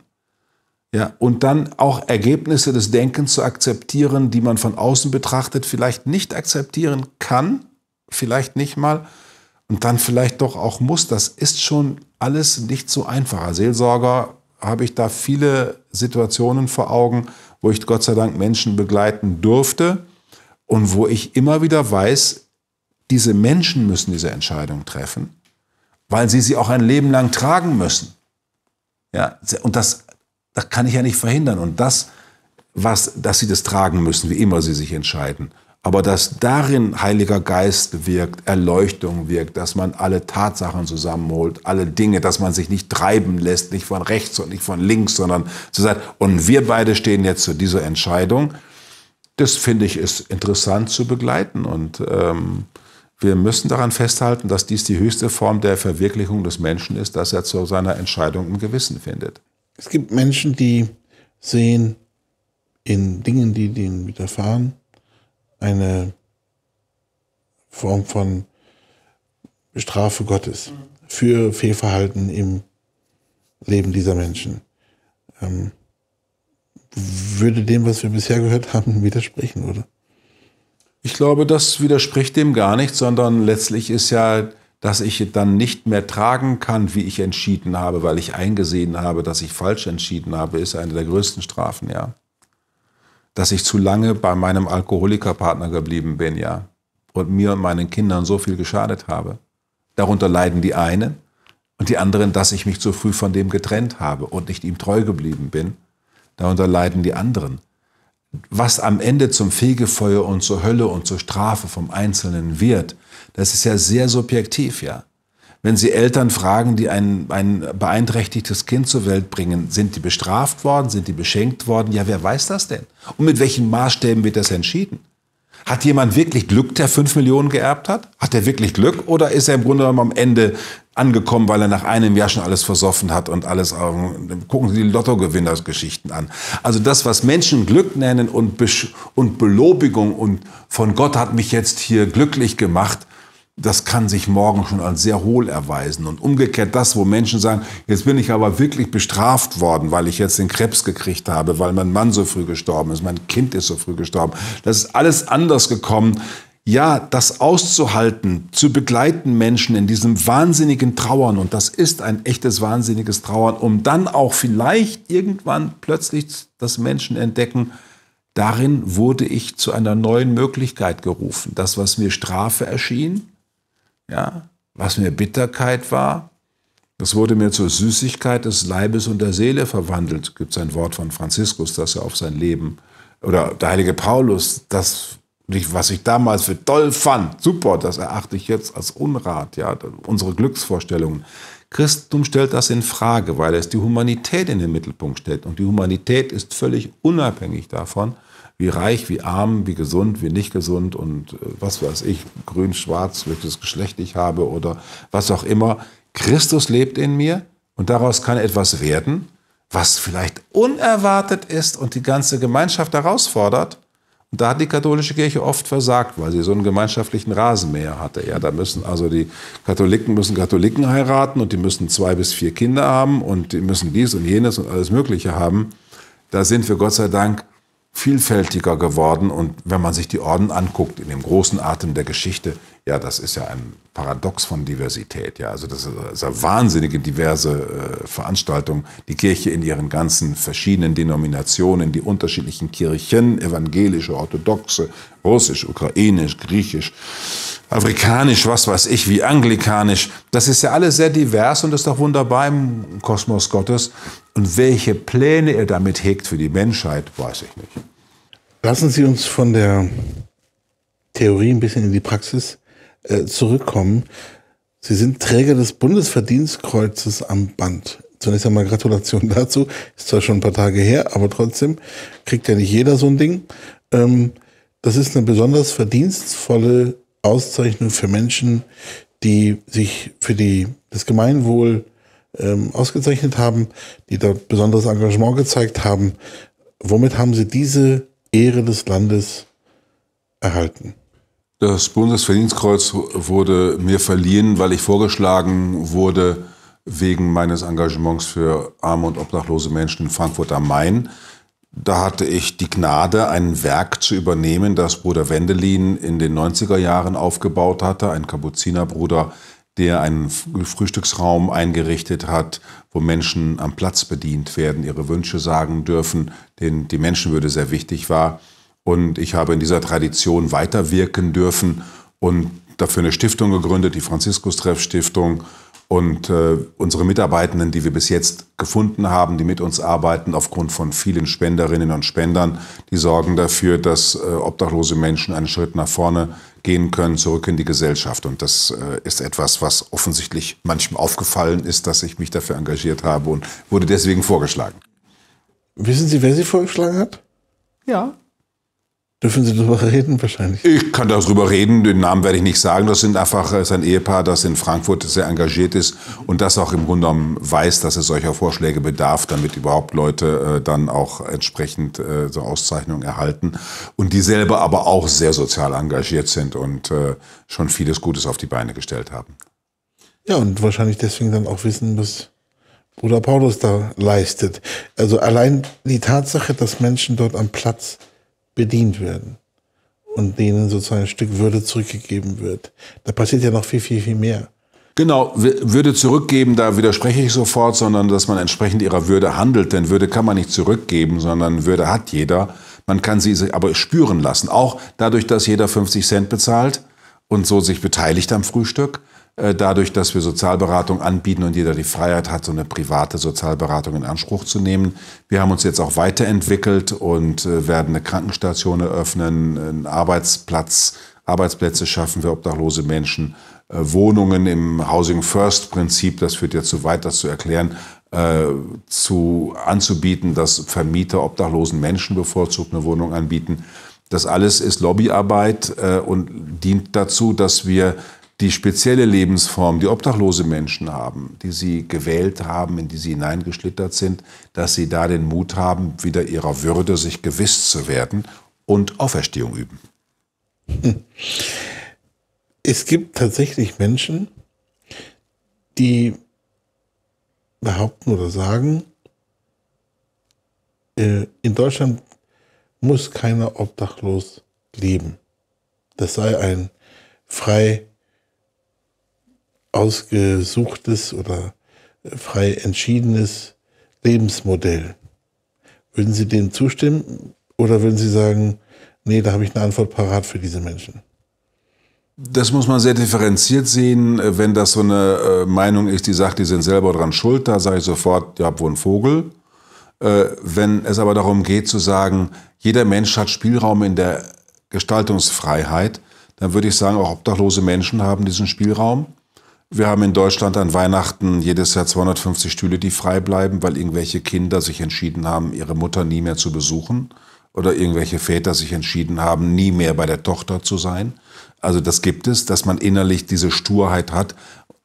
Ja, und dann auch Ergebnisse des Denkens zu akzeptieren, die man von außen betrachtet vielleicht nicht akzeptieren kann, vielleicht nicht mal, und dann vielleicht doch auch muss. Das ist schon alles nicht so einfach. Als Seelsorger habe ich da viele Situationen vor Augen, wo ich Gott sei Dank Menschen begleiten durfte und wo ich immer wieder weiß, diese Menschen müssen diese Entscheidung treffen, weil sie sie auch ein Leben lang tragen müssen. Ja, und das, das kann ich ja nicht verhindern. Und das, was, dass sie das tragen müssen, wie immer sie sich entscheiden, aber dass darin Heiliger Geist wirkt, Erleuchtung wirkt, dass man alle Tatsachen zusammenholt, alle Dinge, dass man sich nicht treiben lässt, nicht von rechts und nicht von links, sondern zu sagen, und wir beide stehen jetzt zu dieser Entscheidung. Das finde ich ist interessant zu begleiten und ähm, wir müssen daran festhalten, dass dies die höchste Form der Verwirklichung des Menschen ist, dass er zu seiner Entscheidung im Gewissen findet. Es gibt Menschen, die sehen in Dingen, die denen widerfahren, eine Form von Strafe Gottes für Fehlverhalten im Leben dieser Menschen. Ähm, würde dem, was wir bisher gehört haben, widersprechen, oder? Ich glaube, das widerspricht dem gar nicht, sondern letztlich ist ja, dass ich dann nicht mehr tragen kann, wie ich entschieden habe, weil ich eingesehen habe, dass ich falsch entschieden habe, ist eine der größten Strafen, ja dass ich zu lange bei meinem Alkoholikerpartner geblieben bin, ja. Und mir und meinen Kindern so viel geschadet habe. Darunter leiden die einen und die anderen, dass ich mich zu früh von dem getrennt habe und nicht ihm treu geblieben bin. Darunter leiden die anderen. Was am Ende zum Fegefeuer und zur Hölle und zur Strafe vom Einzelnen wird, das ist ja sehr subjektiv, ja. Wenn Sie Eltern fragen, die ein, ein beeinträchtigtes Kind zur Welt bringen, sind die bestraft worden, sind die beschenkt worden? Ja, wer weiß das denn? Und mit welchen Maßstäben wird das entschieden? Hat jemand wirklich Glück, der fünf Millionen geerbt hat? Hat er wirklich Glück oder ist er im Grunde genommen am Ende angekommen, weil er nach einem Jahr schon alles versoffen hat und alles, gucken Sie die Lottogewinnersgeschichten an. Also das, was Menschen Glück nennen und, Besch und Belobigung und von Gott hat mich jetzt hier glücklich gemacht, das kann sich morgen schon als sehr hohl erweisen. Und umgekehrt das, wo Menschen sagen, jetzt bin ich aber wirklich bestraft worden, weil ich jetzt den Krebs gekriegt habe, weil mein Mann so früh gestorben ist, mein Kind ist so früh gestorben. Das ist alles anders gekommen. Ja, das auszuhalten, zu begleiten Menschen in diesem wahnsinnigen Trauern, und das ist ein echtes wahnsinniges Trauern, um dann auch vielleicht irgendwann plötzlich das Menschen entdecken, darin wurde ich zu einer neuen Möglichkeit gerufen. Das, was mir Strafe erschien, ja, was mir Bitterkeit war, das wurde mir zur Süßigkeit des Leibes und der Seele verwandelt, gibt es ein Wort von Franziskus, das er auf sein Leben, oder der heilige Paulus, das, was ich damals für toll fand, super, das erachte ich jetzt als Unrat, ja, unsere Glücksvorstellungen. Christentum stellt das in Frage, weil es die Humanität in den Mittelpunkt stellt. Und die Humanität ist völlig unabhängig davon, wie reich, wie arm, wie gesund, wie nicht gesund und äh, was weiß ich, grün, schwarz, welches Geschlecht ich habe oder was auch immer. Christus lebt in mir und daraus kann etwas werden, was vielleicht unerwartet ist und die ganze Gemeinschaft herausfordert. Und da hat die katholische Kirche oft versagt, weil sie so einen gemeinschaftlichen Rasenmäher hatte. Ja, da müssen also die Katholiken müssen Katholiken heiraten und die müssen zwei bis vier Kinder haben und die müssen dies und jenes und alles Mögliche haben. Da sind wir Gott sei Dank vielfältiger geworden. Und wenn man sich die Orden anguckt, in dem großen Atem der Geschichte, ja, das ist ja ein Paradox von Diversität. Ja, also das ist eine wahnsinnige diverse äh, Veranstaltung. Die Kirche in ihren ganzen verschiedenen Denominationen, die unterschiedlichen Kirchen, evangelische, orthodoxe, russisch, ukrainisch, griechisch, afrikanisch, was weiß ich, wie anglikanisch. Das ist ja alles sehr divers und ist doch wunderbar im Kosmos Gottes, und welche Pläne er damit hegt für die Menschheit, weiß ich nicht. Lassen Sie uns von der Theorie ein bisschen in die Praxis äh, zurückkommen. Sie sind Träger des Bundesverdienstkreuzes am Band. Zunächst einmal Gratulation dazu. Ist zwar schon ein paar Tage her, aber trotzdem kriegt ja nicht jeder so ein Ding. Ähm, das ist eine besonders verdienstvolle Auszeichnung für Menschen, die sich für die, das Gemeinwohl ähm, ausgezeichnet haben, die dort besonderes Engagement gezeigt haben. Womit haben Sie diese Ehre des Landes erhalten? Das Bundesverdienstkreuz wurde mir verliehen, weil ich vorgeschlagen wurde, wegen meines Engagements für arme und obdachlose Menschen in Frankfurt am Main. Da hatte ich die Gnade, ein Werk zu übernehmen, das Bruder Wendelin in den 90er Jahren aufgebaut hatte, ein Kapuzinerbruder, der einen Frühstücksraum eingerichtet hat, wo Menschen am Platz bedient werden, ihre Wünsche sagen dürfen, denen die Menschenwürde sehr wichtig war. Und ich habe in dieser Tradition weiterwirken dürfen und dafür eine Stiftung gegründet, die Franziskus-Treff-Stiftung, und äh, unsere Mitarbeitenden, die wir bis jetzt gefunden haben, die mit uns arbeiten, aufgrund von vielen Spenderinnen und Spendern, die sorgen dafür, dass äh, obdachlose Menschen einen Schritt nach vorne gehen können, zurück in die Gesellschaft. Und das äh, ist etwas, was offensichtlich manchem aufgefallen ist, dass ich mich dafür engagiert habe und wurde deswegen vorgeschlagen. Wissen Sie, wer Sie vorgeschlagen hat? Ja, Dürfen Sie darüber reden wahrscheinlich? Ich kann darüber reden, den Namen werde ich nicht sagen. Das sind einfach äh, sein Ehepaar, das in Frankfurt sehr engagiert ist und das auch im Grunde genommen weiß, dass es solcher Vorschläge bedarf, damit überhaupt Leute äh, dann auch entsprechend äh, so Auszeichnungen erhalten. Und die selber aber auch sehr sozial engagiert sind und äh, schon vieles Gutes auf die Beine gestellt haben. Ja, und wahrscheinlich deswegen dann auch wissen, was Bruder Paulus da leistet. Also allein die Tatsache, dass Menschen dort am Platz bedient werden und denen sozusagen ein Stück Würde zurückgegeben wird. Da passiert ja noch viel, viel, viel mehr. Genau, Würde zurückgeben, da widerspreche ich sofort, sondern dass man entsprechend ihrer Würde handelt, denn Würde kann man nicht zurückgeben, sondern Würde hat jeder. Man kann sie aber spüren lassen, auch dadurch, dass jeder 50 Cent bezahlt und so sich beteiligt am Frühstück. Äh, dadurch, dass wir Sozialberatung anbieten und jeder die Freiheit hat, so eine private Sozialberatung in Anspruch zu nehmen. Wir haben uns jetzt auch weiterentwickelt und äh, werden eine Krankenstation eröffnen, einen Arbeitsplatz, Arbeitsplätze schaffen für obdachlose Menschen, äh, Wohnungen im Housing First Prinzip, das führt jetzt zu weit, das zu erklären, äh, zu anzubieten, dass Vermieter obdachlosen Menschen bevorzugt eine Wohnung anbieten. Das alles ist Lobbyarbeit äh, und dient dazu, dass wir die spezielle Lebensform, die obdachlose Menschen haben, die sie gewählt haben, in die sie hineingeschlittert sind, dass sie da den Mut haben, wieder ihrer Würde sich gewiss zu werden und Auferstehung üben. Es gibt tatsächlich Menschen, die behaupten oder sagen, äh, in Deutschland muss keiner obdachlos leben. Das sei ein frei ausgesuchtes oder äh, frei entschiedenes Lebensmodell. Würden Sie dem zustimmen oder würden Sie sagen, nee, da habe ich eine Antwort parat für diese Menschen? Das muss man sehr differenziert sehen. Äh, wenn das so eine äh, Meinung ist, die sagt, die sind selber dran schuld, da sage ich sofort, ja, wo ein Vogel. Wenn es aber darum geht zu sagen, jeder Mensch hat Spielraum in der Gestaltungsfreiheit, dann würde ich sagen, auch obdachlose Menschen haben diesen Spielraum. Wir haben in Deutschland an Weihnachten jedes Jahr 250 Stühle, die frei bleiben, weil irgendwelche Kinder sich entschieden haben, ihre Mutter nie mehr zu besuchen oder irgendwelche Väter sich entschieden haben, nie mehr bei der Tochter zu sein. Also das gibt es, dass man innerlich diese Sturheit hat.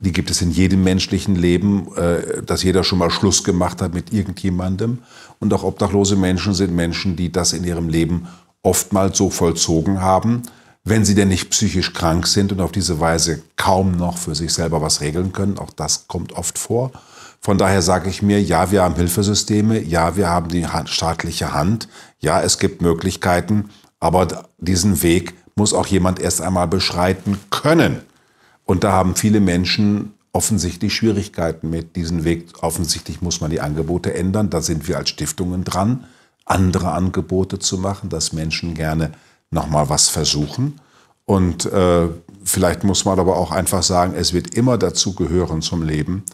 Die gibt es in jedem menschlichen Leben, äh, dass jeder schon mal Schluss gemacht hat mit irgendjemandem. Und auch obdachlose Menschen sind Menschen, die das in ihrem Leben oftmals so vollzogen haben, wenn sie denn nicht psychisch krank sind und auf diese Weise kaum noch für sich selber was regeln können. Auch das kommt oft vor. Von daher sage ich mir, ja, wir haben Hilfesysteme, ja, wir haben die staatliche Hand, ja, es gibt Möglichkeiten, aber diesen Weg muss auch jemand erst einmal beschreiten können. Und da haben viele Menschen offensichtlich Schwierigkeiten mit diesem Weg. Offensichtlich muss man die Angebote ändern. Da sind wir als Stiftungen dran, andere Angebote zu machen, dass Menschen gerne nochmal was versuchen. Und äh, vielleicht muss man aber auch einfach sagen, es wird immer dazu gehören zum Leben,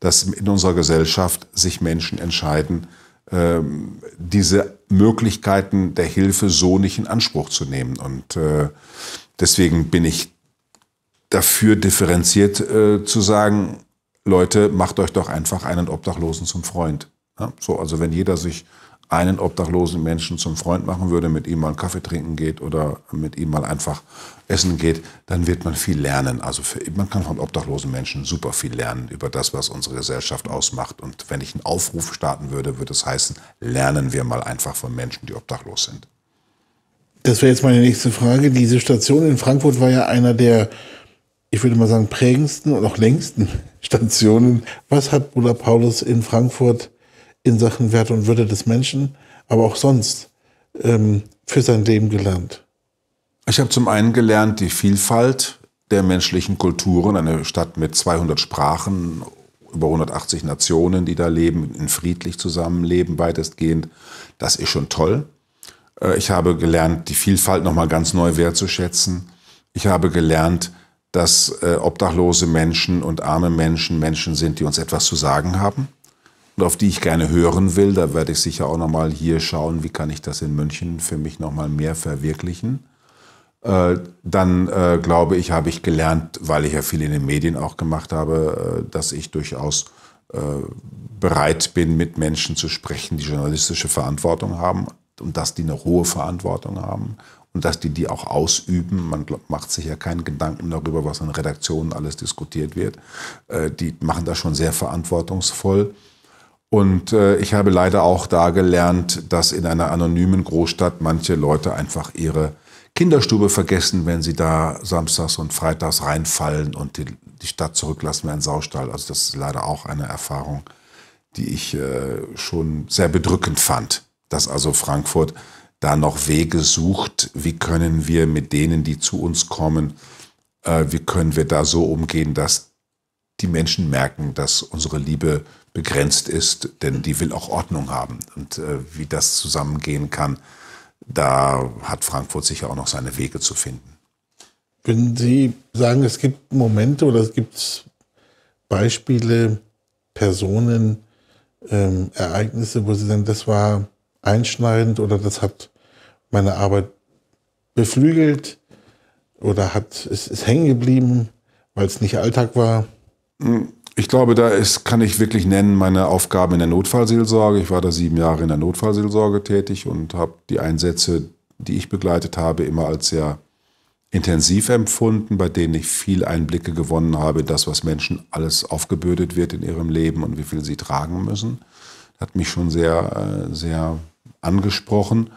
dass in unserer Gesellschaft sich Menschen entscheiden, ähm, diese Möglichkeiten der Hilfe so nicht in Anspruch zu nehmen. Und äh, deswegen bin ich dafür differenziert äh, zu sagen, Leute, macht euch doch einfach einen Obdachlosen zum Freund. So, also wenn jeder sich einen obdachlosen Menschen zum Freund machen würde, mit ihm mal einen Kaffee trinken geht oder mit ihm mal einfach essen geht, dann wird man viel lernen. Also für, man kann von obdachlosen Menschen super viel lernen über das, was unsere Gesellschaft ausmacht. Und wenn ich einen Aufruf starten würde, würde es heißen, lernen wir mal einfach von Menschen, die obdachlos sind. Das wäre jetzt meine nächste Frage. Diese Station in Frankfurt war ja einer der, ich würde mal sagen, prägendsten und auch längsten Stationen. Was hat Bruder Paulus in Frankfurt in Sachen Wert und Würde des Menschen, aber auch sonst ähm, für sein Leben gelernt? Ich habe zum einen gelernt, die Vielfalt der menschlichen Kulturen, eine Stadt mit 200 Sprachen, über 180 Nationen, die da leben, in friedlich zusammenleben, weitestgehend, das ist schon toll. Äh, ich habe gelernt, die Vielfalt nochmal ganz neu wertzuschätzen. Ich habe gelernt, dass äh, obdachlose Menschen und arme Menschen Menschen sind, die uns etwas zu sagen haben und auf die ich gerne hören will. Da werde ich sicher auch nochmal hier schauen, wie kann ich das in München für mich nochmal mehr verwirklichen. Äh, dann äh, glaube ich, habe ich gelernt, weil ich ja viel in den Medien auch gemacht habe, äh, dass ich durchaus äh, bereit bin, mit Menschen zu sprechen, die journalistische Verantwortung haben und dass die eine hohe Verantwortung haben und dass die die auch ausüben. Man macht sich ja keinen Gedanken darüber, was in Redaktionen alles diskutiert wird. Äh, die machen das schon sehr verantwortungsvoll. Und äh, ich habe leider auch da gelernt, dass in einer anonymen Großstadt manche Leute einfach ihre Kinderstube vergessen, wenn sie da samstags und freitags reinfallen und die, die Stadt zurücklassen wie ein Saustall. Also das ist leider auch eine Erfahrung, die ich äh, schon sehr bedrückend fand, dass also Frankfurt da noch Wege sucht, wie können wir mit denen, die zu uns kommen, äh, wie können wir da so umgehen, dass die Menschen merken, dass unsere Liebe begrenzt ist, denn die will auch Ordnung haben. Und äh, wie das zusammengehen kann, da hat Frankfurt sicher auch noch seine Wege zu finden. Können Sie sagen, es gibt Momente oder es gibt Beispiele, Personen, ähm, Ereignisse, wo Sie sagen, das war einschneidend oder das hat meine Arbeit beflügelt oder hat, es ist hängen geblieben, weil es nicht Alltag war? Mhm ich glaube, da ist, kann ich wirklich nennen meine Aufgaben in der Notfallseelsorge. Ich war da sieben Jahre in der Notfallseelsorge tätig und habe die Einsätze, die ich begleitet habe, immer als sehr intensiv empfunden, bei denen ich viel Einblicke gewonnen habe das, was Menschen alles aufgebürdet wird in ihrem Leben und wie viel sie tragen müssen. Das hat mich schon sehr, äh, sehr angesprochen.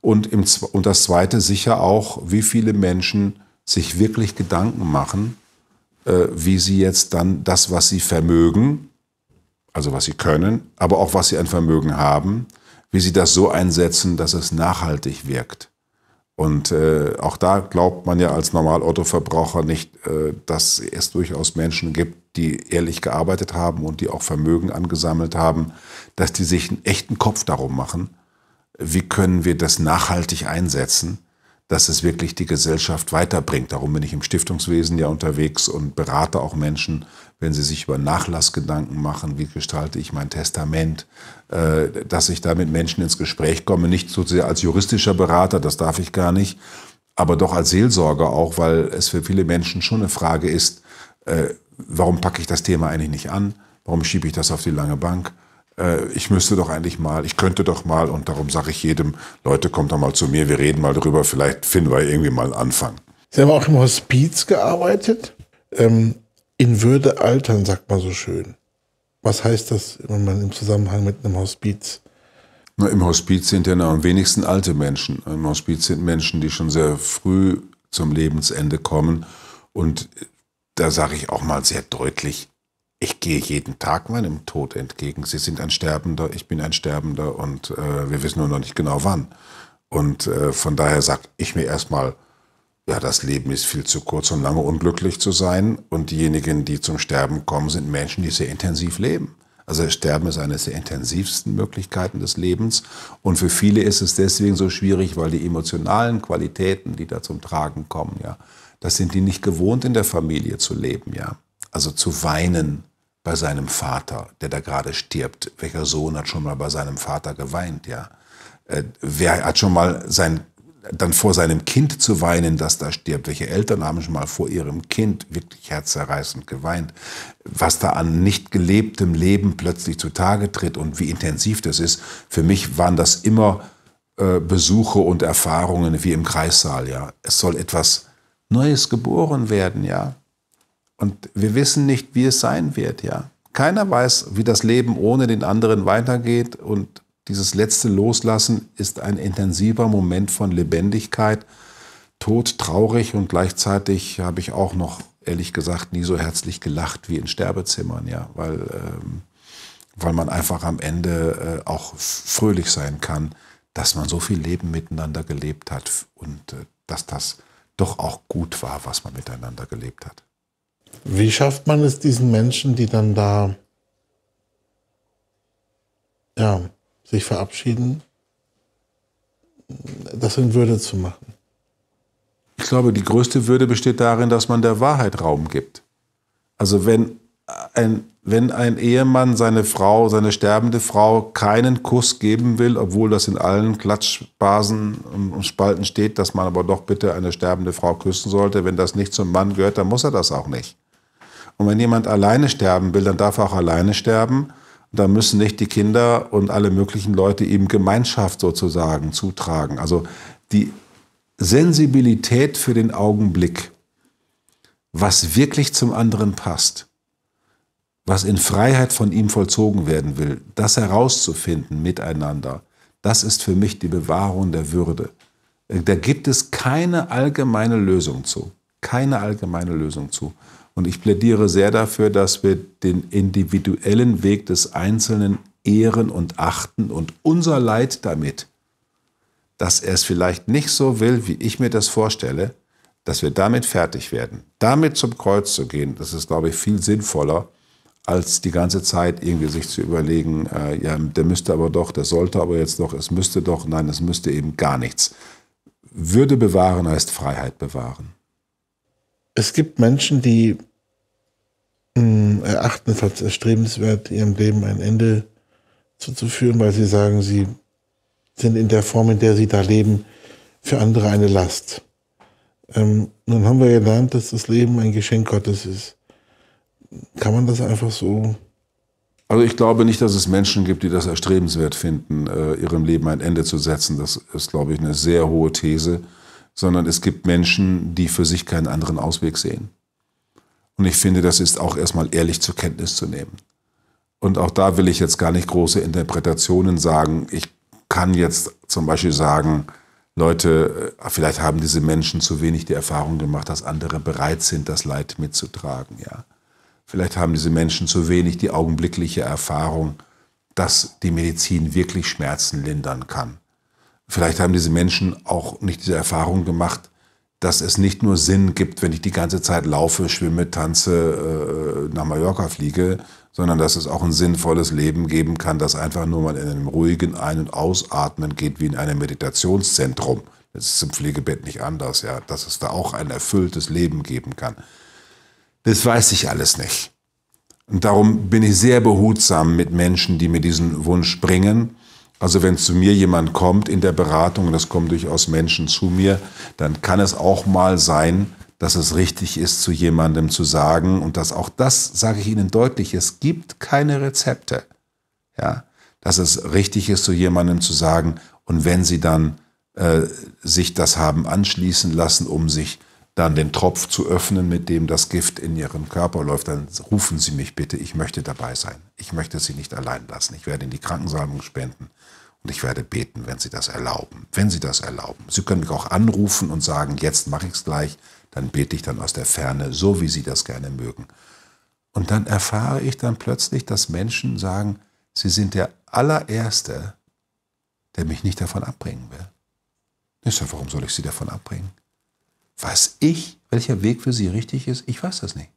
Und, im, und das Zweite sicher auch, wie viele Menschen sich wirklich Gedanken machen äh, wie sie jetzt dann das, was sie vermögen, also was sie können, aber auch was sie an Vermögen haben, wie sie das so einsetzen, dass es nachhaltig wirkt. Und äh, auch da glaubt man ja als Normalautoverbraucher nicht, äh, dass es durchaus Menschen gibt, die ehrlich gearbeitet haben und die auch Vermögen angesammelt haben, dass die sich einen echten Kopf darum machen, wie können wir das nachhaltig einsetzen dass es wirklich die Gesellschaft weiterbringt. Darum bin ich im Stiftungswesen ja unterwegs und berate auch Menschen, wenn sie sich über Nachlass Gedanken machen, wie gestalte ich mein Testament, äh, dass ich da mit Menschen ins Gespräch komme, nicht so sehr als juristischer Berater, das darf ich gar nicht, aber doch als Seelsorger auch, weil es für viele Menschen schon eine Frage ist, äh, warum packe ich das Thema eigentlich nicht an, warum schiebe ich das auf die lange Bank äh, ich müsste doch eigentlich mal, ich könnte doch mal und darum sage ich jedem, Leute, kommt doch mal zu mir, wir reden mal drüber, vielleicht finden wir irgendwie mal einen Anfang. Sie haben auch im Hospiz gearbeitet. Ähm, in Würde altern, sagt man so schön. Was heißt das, wenn man im Zusammenhang mit einem Hospiz? Na, Im Hospiz sind ja am wenigsten alte Menschen. Im Hospiz sind Menschen, die schon sehr früh zum Lebensende kommen. Und da sage ich auch mal sehr deutlich, ich gehe jeden Tag meinem Tod entgegen. Sie sind ein Sterbender, ich bin ein Sterbender und äh, wir wissen nur noch nicht genau wann. Und äh, von daher sage ich mir erstmal, ja, das Leben ist viel zu kurz, um lange unglücklich zu sein. Und diejenigen, die zum Sterben kommen, sind Menschen, die sehr intensiv leben. Also Sterben ist eine der intensivsten Möglichkeiten des Lebens. Und für viele ist es deswegen so schwierig, weil die emotionalen Qualitäten, die da zum Tragen kommen, ja, das sind die nicht gewohnt in der Familie zu leben, ja. Also zu weinen, bei seinem Vater, der da gerade stirbt. Welcher Sohn hat schon mal bei seinem Vater geweint, ja? Äh, wer hat schon mal sein, dann vor seinem Kind zu weinen, das da stirbt? Welche Eltern haben schon mal vor ihrem Kind wirklich herzzerreißend geweint? Was da an nicht gelebtem Leben plötzlich zutage tritt und wie intensiv das ist. Für mich waren das immer äh, Besuche und Erfahrungen wie im Kreissaal, ja. Es soll etwas Neues geboren werden, ja. Und wir wissen nicht, wie es sein wird, ja. Keiner weiß, wie das Leben ohne den anderen weitergeht und dieses letzte Loslassen ist ein intensiver Moment von Lebendigkeit, tot, traurig und gleichzeitig habe ich auch noch, ehrlich gesagt, nie so herzlich gelacht wie in Sterbezimmern, ja, weil, ähm, weil man einfach am Ende äh, auch fröhlich sein kann, dass man so viel Leben miteinander gelebt hat und äh, dass das doch auch gut war, was man miteinander gelebt hat. Wie schafft man es diesen Menschen, die dann da ja, sich verabschieden, das in Würde zu machen? Ich glaube, die größte Würde besteht darin, dass man der Wahrheit Raum gibt. Also wenn ein wenn ein Ehemann seine Frau, seine sterbende Frau, keinen Kuss geben will, obwohl das in allen Klatschbasen und Spalten steht, dass man aber doch bitte eine sterbende Frau küssen sollte, wenn das nicht zum Mann gehört, dann muss er das auch nicht. Und wenn jemand alleine sterben will, dann darf er auch alleine sterben. Da müssen nicht die Kinder und alle möglichen Leute ihm Gemeinschaft sozusagen zutragen. Also die Sensibilität für den Augenblick, was wirklich zum anderen passt was in Freiheit von ihm vollzogen werden will, das herauszufinden miteinander, das ist für mich die Bewahrung der Würde. Äh, da gibt es keine allgemeine Lösung zu. Keine allgemeine Lösung zu. Und ich plädiere sehr dafür, dass wir den individuellen Weg des Einzelnen ehren und achten und unser Leid damit, dass er es vielleicht nicht so will, wie ich mir das vorstelle, dass wir damit fertig werden. Damit zum Kreuz zu gehen, das ist, glaube ich, viel sinnvoller, als die ganze Zeit irgendwie sich zu überlegen, äh, ja, der müsste aber doch, der sollte aber jetzt doch, es müsste doch, nein, es müsste eben gar nichts. Würde bewahren heißt Freiheit bewahren. Es gibt Menschen, die mh, mm, erachten es als erstrebenswert, ihrem Leben ein Ende zuzuführen, weil sie sagen, sie sind in der Form, in der sie da leben, für andere eine Last. Ähm, nun haben wir gelernt, dass das Leben ein Geschenk Gottes ist kann man das einfach so? Also ich glaube nicht, dass es Menschen gibt, die das erstrebenswert finden, äh, ihrem Leben ein Ende zu setzen. Das ist, glaube ich, eine sehr hohe These. Sondern es gibt Menschen, die für sich keinen anderen Ausweg sehen. Und ich finde, das ist auch erstmal ehrlich zur Kenntnis zu nehmen. Und auch da will ich jetzt gar nicht große Interpretationen sagen. Ich kann jetzt zum Beispiel sagen, Leute, äh, vielleicht haben diese Menschen zu wenig die Erfahrung gemacht, dass andere bereit sind, das Leid mitzutragen, ja. Vielleicht haben diese Menschen zu wenig die augenblickliche Erfahrung, dass die Medizin wirklich Schmerzen lindern kann. Vielleicht haben diese Menschen auch nicht diese Erfahrung gemacht, dass es nicht nur Sinn gibt, wenn ich die ganze Zeit laufe, schwimme, tanze, äh, nach Mallorca fliege, sondern dass es auch ein sinnvolles Leben geben kann, das einfach nur mal in einem ruhigen Ein- und Ausatmen geht, wie in einem Meditationszentrum. Das ist im Pflegebett nicht anders, ja, dass es da auch ein erfülltes Leben geben kann. Das weiß ich alles nicht. Und darum bin ich sehr behutsam mit Menschen, die mir diesen Wunsch bringen. Also wenn zu mir jemand kommt in der Beratung, und das kommen durchaus Menschen zu mir, dann kann es auch mal sein, dass es richtig ist, zu jemandem zu sagen und dass auch das, sage ich Ihnen deutlich, es gibt keine Rezepte. Ja, dass es richtig ist, zu jemandem zu sagen und wenn Sie dann äh, sich das haben anschließen lassen, um sich dann den Tropf zu öffnen, mit dem das Gift in ihrem Körper läuft, dann rufen Sie mich bitte, ich möchte dabei sein. Ich möchte Sie nicht allein lassen. Ich werde in die Krankensalbung spenden und ich werde beten, wenn Sie das erlauben. Wenn Sie das erlauben. Sie können mich auch anrufen und sagen, jetzt mache ich es gleich, dann bete ich dann aus der Ferne, so wie Sie das gerne mögen. Und dann erfahre ich dann plötzlich, dass Menschen sagen, Sie sind der allererste, der mich nicht davon abbringen will. Ich sage, warum soll ich Sie davon abbringen? Was ich, welcher Weg für sie richtig ist, ich weiß das nicht.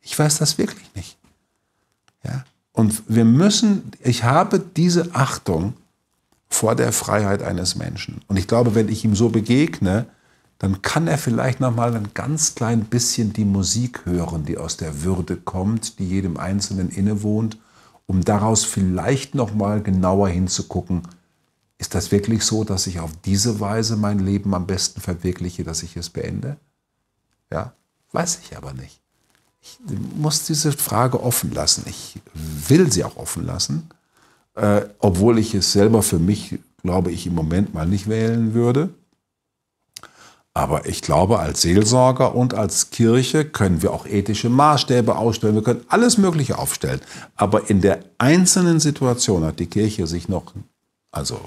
Ich weiß das wirklich nicht. Ja? Und wir müssen, ich habe diese Achtung vor der Freiheit eines Menschen. Und ich glaube, wenn ich ihm so begegne, dann kann er vielleicht noch mal ein ganz klein bisschen die Musik hören, die aus der Würde kommt, die jedem Einzelnen innewohnt, um daraus vielleicht noch mal genauer hinzugucken, ist das wirklich so, dass ich auf diese Weise mein Leben am besten verwirkliche, dass ich es beende? Ja, weiß ich aber nicht. Ich muss diese Frage offen lassen. Ich will sie auch offen lassen, äh, obwohl ich es selber für mich, glaube ich, im Moment mal nicht wählen würde. Aber ich glaube, als Seelsorger und als Kirche können wir auch ethische Maßstäbe ausstellen, wir können alles Mögliche aufstellen. Aber in der einzelnen Situation hat die Kirche sich noch, also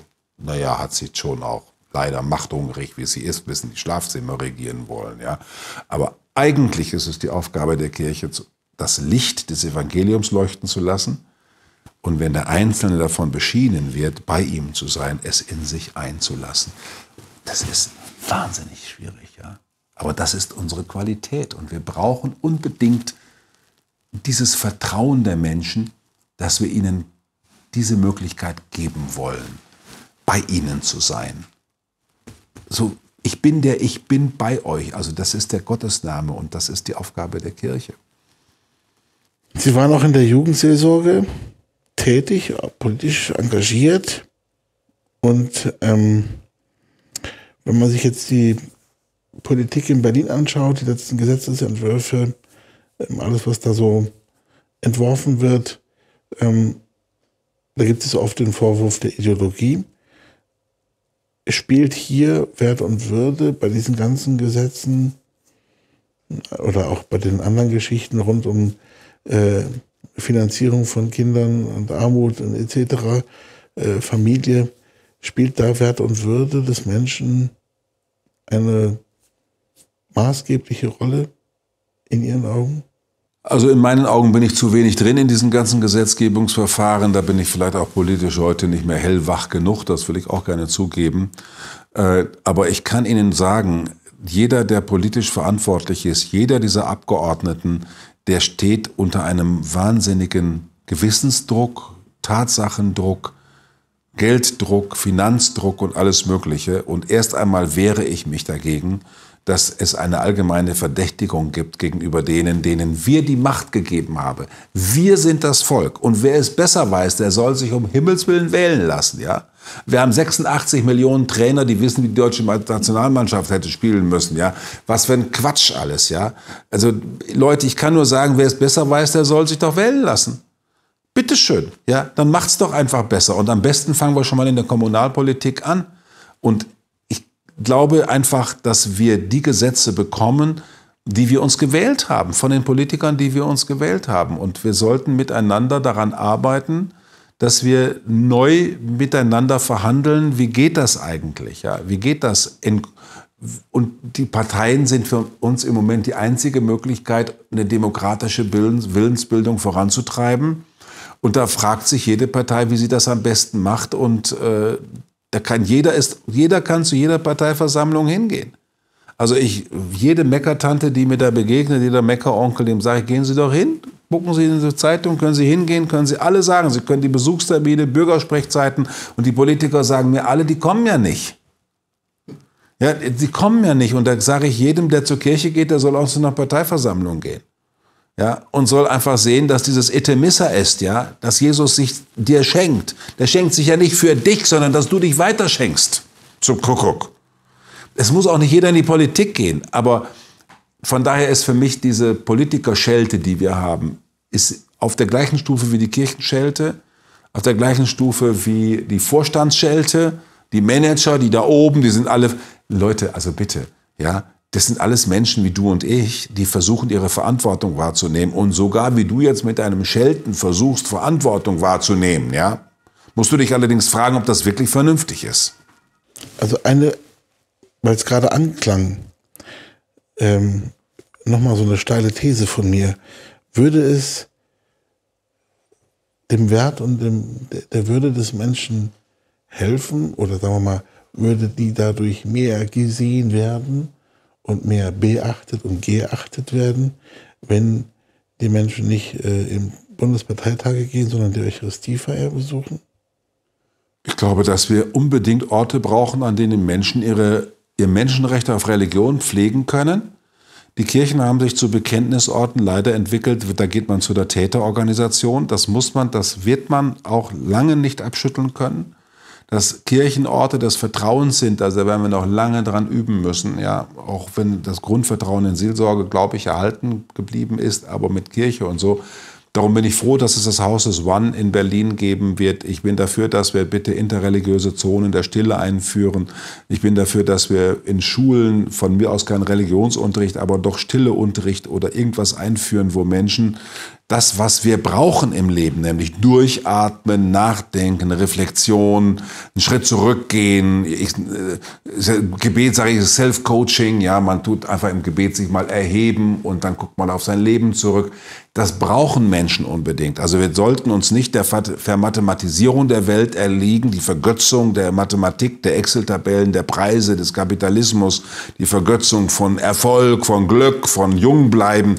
naja, hat sie schon auch leider machthungrig, wie sie ist, wissen, die Schlafzimmer regieren wollen. Ja? Aber eigentlich ist es die Aufgabe der Kirche, das Licht des Evangeliums leuchten zu lassen und wenn der Einzelne davon beschienen wird, bei ihm zu sein, es in sich einzulassen. Das ist wahnsinnig schwierig, ja. Aber das ist unsere Qualität und wir brauchen unbedingt dieses Vertrauen der Menschen, dass wir ihnen diese Möglichkeit geben wollen bei ihnen zu sein. So, ich bin der, ich bin bei euch. Also das ist der Gottesname und das ist die Aufgabe der Kirche. Sie waren auch in der Jugendseelsorge tätig, politisch engagiert. Und ähm, wenn man sich jetzt die Politik in Berlin anschaut, die letzten Gesetzesentwürfe, ähm, alles, was da so entworfen wird, ähm, da gibt es oft den Vorwurf der Ideologie spielt hier Wert und Würde bei diesen ganzen Gesetzen oder auch bei den anderen Geschichten rund um äh, Finanzierung von Kindern und Armut und etc., äh, Familie, spielt da Wert und Würde des Menschen eine maßgebliche Rolle in Ihren Augen? Also in meinen Augen bin ich zu wenig drin in diesen ganzen Gesetzgebungsverfahren. Da bin ich vielleicht auch politisch heute nicht mehr hellwach genug. Das will ich auch gerne zugeben. Äh, aber ich kann Ihnen sagen, jeder, der politisch verantwortlich ist, jeder dieser Abgeordneten, der steht unter einem wahnsinnigen Gewissensdruck, Tatsachendruck, Gelddruck, Finanzdruck und alles Mögliche. Und erst einmal wehre ich mich dagegen dass es eine allgemeine Verdächtigung gibt gegenüber denen, denen wir die Macht gegeben haben. Wir sind das Volk. Und wer es besser weiß, der soll sich um Himmels Willen wählen lassen, ja? Wir haben 86 Millionen Trainer, die wissen, wie die deutsche Nationalmannschaft hätte spielen müssen, ja? Was für ein Quatsch alles, ja? Also, Leute, ich kann nur sagen, wer es besser weiß, der soll sich doch wählen lassen. Bitteschön, ja? Dann es doch einfach besser. Und am besten fangen wir schon mal in der Kommunalpolitik an. Und glaube einfach, dass wir die Gesetze bekommen, die wir uns gewählt haben, von den Politikern, die wir uns gewählt haben. Und wir sollten miteinander daran arbeiten, dass wir neu miteinander verhandeln, wie geht das eigentlich? Ja? Wie geht das? In, und die Parteien sind für uns im Moment die einzige Möglichkeit, eine demokratische Willensbildung voranzutreiben. Und da fragt sich jede Partei, wie sie das am besten macht. Und äh, da kann jeder ist, jeder kann zu jeder Parteiversammlung hingehen. Also ich, jede Meckertante, die mir da begegnet, jeder Meckeronkel, dem sage ich, gehen Sie doch hin, gucken Sie in die Zeitung, können Sie hingehen, können Sie alle sagen. Sie können die Besuchstermine, Bürgersprechzeiten und die Politiker sagen mir alle, die kommen ja nicht. Ja, die kommen ja nicht. Und da sage ich jedem, der zur Kirche geht, der soll auch zu einer Parteiversammlung gehen ja, und soll einfach sehen, dass dieses Etemissa ist, ja, dass Jesus sich dir schenkt. Der schenkt sich ja nicht für dich, sondern dass du dich weiterschenkst zum Kuckuck. Es muss auch nicht jeder in die Politik gehen, aber von daher ist für mich diese Politikerschelte, die wir haben, ist auf der gleichen Stufe wie die Kirchenschelte, auf der gleichen Stufe wie die Vorstandsschelte, die Manager, die da oben, die sind alle Leute, also bitte, ja, das sind alles Menschen wie du und ich, die versuchen, ihre Verantwortung wahrzunehmen. Und sogar wie du jetzt mit einem Schelten versuchst, Verantwortung wahrzunehmen, ja? Musst du dich allerdings fragen, ob das wirklich vernünftig ist. Also eine, weil es gerade anklang, ähm, nochmal so eine steile These von mir. Würde es dem Wert und dem, der Würde des Menschen helfen oder sagen wir mal, würde die dadurch mehr gesehen werden, und mehr beachtet und geachtet werden, wenn die Menschen nicht äh, im Bundesparteitage gehen, sondern die Eucharistiefeier besuchen? Ich glaube, dass wir unbedingt Orte brauchen, an denen Menschen ihre, ihr Menschenrecht auf Religion pflegen können. Die Kirchen haben sich zu Bekenntnisorten leider entwickelt. Da geht man zu der Täterorganisation. Das muss man, das wird man auch lange nicht abschütteln können dass Kirchenorte des Vertrauens sind. Also da werden wir noch lange dran üben müssen. Ja, auch wenn das Grundvertrauen in Seelsorge, glaube ich, erhalten geblieben ist, aber mit Kirche und so. Darum bin ich froh, dass es das Haus des One in Berlin geben wird. Ich bin dafür, dass wir bitte interreligiöse Zonen der Stille einführen. Ich bin dafür, dass wir in Schulen von mir aus keinen Religionsunterricht, aber doch Stilleunterricht oder irgendwas einführen, wo Menschen das, was wir brauchen im Leben, nämlich durchatmen, nachdenken, Reflexion, einen Schritt zurückgehen. Ich, äh, Gebet sage ich Self-Coaching, ja, man tut einfach im Gebet sich mal erheben und dann guckt man auf sein Leben zurück. Das brauchen Menschen unbedingt. Also wir sollten uns nicht der Vermathematisierung der Welt erliegen, die Vergötzung der Mathematik, der Excel-Tabellen, der Preise, des Kapitalismus, die Vergötzung von Erfolg, von Glück, von Jungbleiben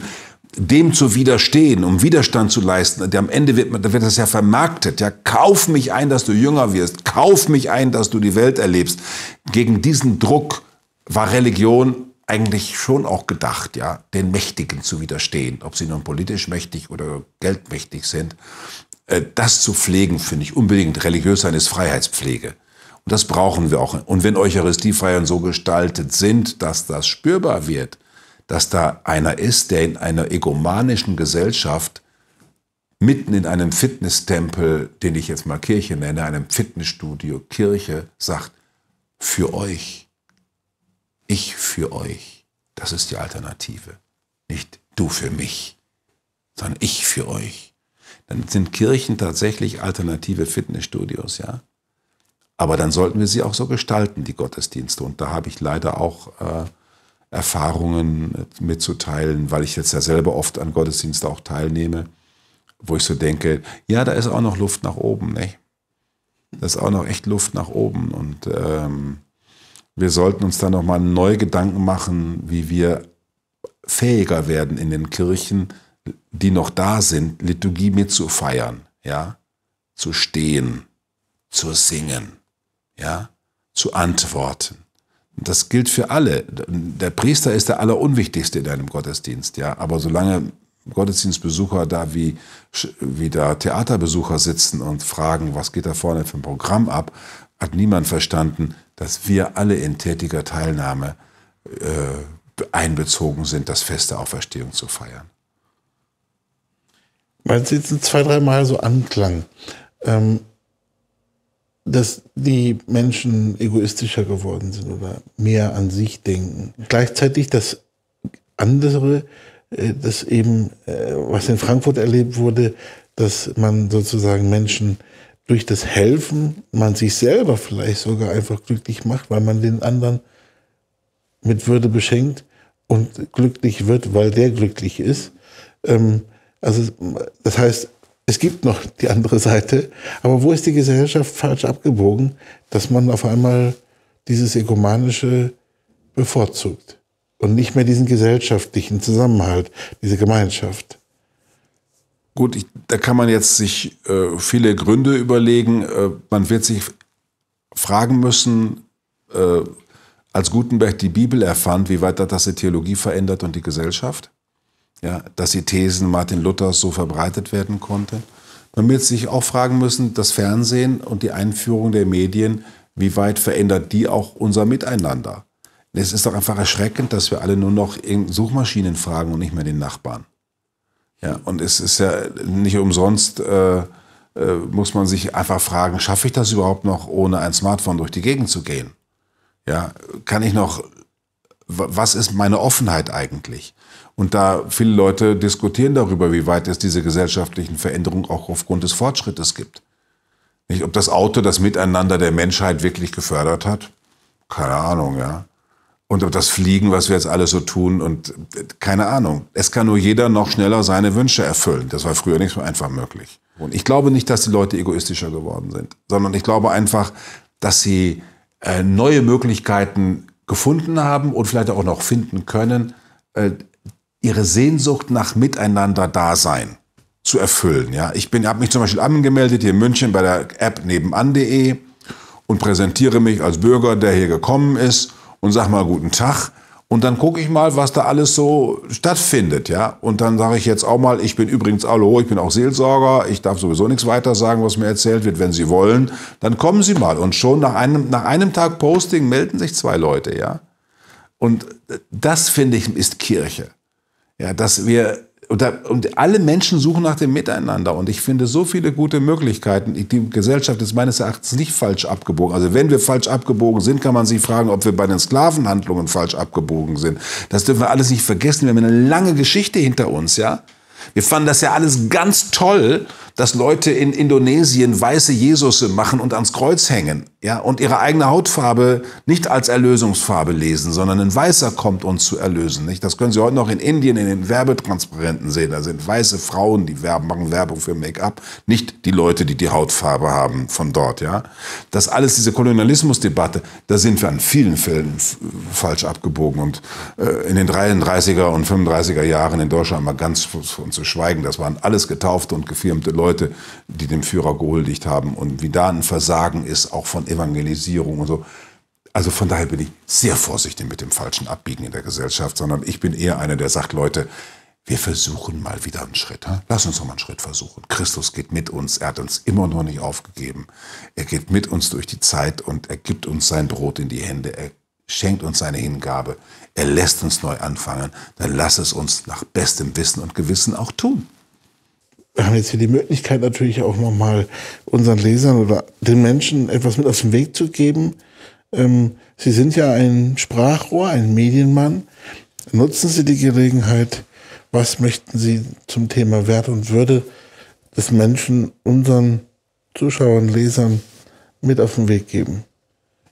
dem zu widerstehen, um Widerstand zu leisten, der am Ende wird, wird das ja vermarktet. Ja, kauf mich ein, dass du jünger wirst. Kauf mich ein, dass du die Welt erlebst. Gegen diesen Druck war Religion eigentlich schon auch gedacht, ja, den Mächtigen zu widerstehen, ob sie nun politisch mächtig oder geldmächtig sind. Äh, das zu pflegen, finde ich unbedingt. Religiös sein ist Freiheitspflege. Und das brauchen wir auch. Und wenn Eucharistiefeiern so gestaltet sind, dass das spürbar wird, dass da einer ist, der in einer egomanischen Gesellschaft mitten in einem Fitnesstempel, den ich jetzt mal Kirche nenne, einem Fitnessstudio Kirche, sagt, für euch, ich für euch, das ist die Alternative. Nicht du für mich, sondern ich für euch. Dann sind Kirchen tatsächlich alternative Fitnessstudios, ja. Aber dann sollten wir sie auch so gestalten, die Gottesdienste. Und da habe ich leider auch äh, Erfahrungen mitzuteilen, weil ich jetzt ja selber oft an Gottesdienst auch teilnehme, wo ich so denke, ja, da ist auch noch Luft nach oben, ne? Da ist auch noch echt Luft nach oben. Und ähm, wir sollten uns da nochmal neu Gedanken machen, wie wir fähiger werden in den Kirchen, die noch da sind, Liturgie mitzufeiern, ja, zu stehen, zu singen, ja, zu antworten. Das gilt für alle. Der Priester ist der Allerunwichtigste in einem Gottesdienst, ja. Aber solange Gottesdienstbesucher da wie, wie da Theaterbesucher sitzen und fragen, was geht da vorne für ein Programm ab, hat niemand verstanden, dass wir alle in tätiger Teilnahme äh, einbezogen sind, das Fest der Auferstehung zu feiern. Weil Sie jetzt zwei, dreimal so anklang. Ähm, dass die Menschen egoistischer geworden sind oder mehr an sich denken. Gleichzeitig das andere, äh, das eben, äh, was in Frankfurt erlebt wurde, dass man sozusagen Menschen durch das Helfen, man sich selber vielleicht sogar einfach glücklich macht, weil man den anderen mit Würde beschenkt und glücklich wird, weil der glücklich ist. Ähm, also das heißt, es gibt noch die andere Seite. Aber wo ist die Gesellschaft falsch abgebogen, dass man auf einmal dieses Egomanische bevorzugt und nicht mehr diesen gesellschaftlichen Zusammenhalt, diese Gemeinschaft? Gut, ich, da kann man jetzt sich äh, viele Gründe überlegen. Äh, man wird sich fragen müssen, äh, als Gutenberg die Bibel erfand, wie weit hat das die Theologie verändert und die Gesellschaft? ja, dass die Thesen Martin Luthers so verbreitet werden konnten. Man wird sich auch fragen müssen, das Fernsehen und die Einführung der Medien, wie weit verändert die auch unser Miteinander? Es ist doch einfach erschreckend, dass wir alle nur noch in Suchmaschinen fragen und nicht mehr den Nachbarn. Ja, und es ist ja nicht umsonst, äh, äh, muss man sich einfach fragen, schaffe ich das überhaupt noch, ohne ein Smartphone durch die Gegend zu gehen? Ja, kann ich noch was ist meine Offenheit eigentlich? Und da viele Leute diskutieren darüber, wie weit es diese gesellschaftlichen Veränderungen auch aufgrund des Fortschrittes gibt. Nicht, ob das Auto das Miteinander der Menschheit wirklich gefördert hat? Keine Ahnung, ja. Und ob das Fliegen, was wir jetzt alle so tun und keine Ahnung. Es kann nur jeder noch schneller seine Wünsche erfüllen. Das war früher nicht so einfach möglich. Und ich glaube nicht, dass die Leute egoistischer geworden sind, sondern ich glaube einfach, dass sie äh, neue Möglichkeiten gefunden haben und vielleicht auch noch finden können, äh, ihre Sehnsucht nach Miteinander-Dasein zu erfüllen. Ja? Ich habe mich zum Beispiel angemeldet hier in München bei der App nebenan.de und präsentiere mich als Bürger, der hier gekommen ist und sag mal guten Tag. Und dann gucke ich mal, was da alles so stattfindet, ja. Und dann sage ich jetzt auch mal, ich bin übrigens, hallo, ich bin auch Seelsorger, ich darf sowieso nichts weiter sagen, was mir erzählt wird. Wenn Sie wollen, dann kommen Sie mal. Und schon nach einem, nach einem Tag Posting melden sich zwei Leute, ja. Und das finde ich ist Kirche. Ja, dass wir und da, und alle Menschen suchen nach dem Miteinander. Und ich finde so viele gute Möglichkeiten. Die Gesellschaft ist meines Erachtens nicht falsch abgebogen. Also wenn wir falsch abgebogen sind, kann man sich fragen, ob wir bei den Sklavenhandlungen falsch abgebogen sind. Das dürfen wir alles nicht vergessen. Wir haben eine lange Geschichte hinter uns, ja. Wir fanden das ja alles ganz toll, dass Leute in Indonesien weiße Jesusse machen und ans Kreuz hängen, ja, und ihre eigene Hautfarbe nicht als Erlösungsfarbe lesen, sondern ein Weißer kommt uns zu erlösen, nicht? Das können Sie heute noch in Indien in den Werbetransparenten sehen. Da sind weiße Frauen, die werben, machen Werbung für Make-up, nicht die Leute, die die Hautfarbe haben von dort, ja. Das alles diese Kolonialismusdebatte, da sind wir an vielen Fällen falsch abgebogen und äh, in den 33er und 35er Jahren in Deutschland mal ganz von zu schweigen, das waren alles getaufte und gefirmte Leute Leute, die dem Führer gehuldigt haben und wie da ein Versagen ist, auch von Evangelisierung und so. Also von daher bin ich sehr vorsichtig mit dem falschen Abbiegen in der Gesellschaft, sondern ich bin eher einer, der sagt, Leute, wir versuchen mal wieder einen Schritt. Ha? Lass uns noch mal einen Schritt versuchen. Christus geht mit uns. Er hat uns immer noch nicht aufgegeben. Er geht mit uns durch die Zeit und er gibt uns sein Brot in die Hände. Er schenkt uns seine Hingabe. Er lässt uns neu anfangen. Dann lass es uns nach bestem Wissen und Gewissen auch tun wir haben jetzt hier die Möglichkeit natürlich auch nochmal unseren Lesern oder den Menschen etwas mit auf den Weg zu geben. Ähm, Sie sind ja ein Sprachrohr, ein Medienmann. Nutzen Sie die Gelegenheit. Was möchten Sie zum Thema Wert und Würde des Menschen unseren Zuschauern, Lesern mit auf den Weg geben?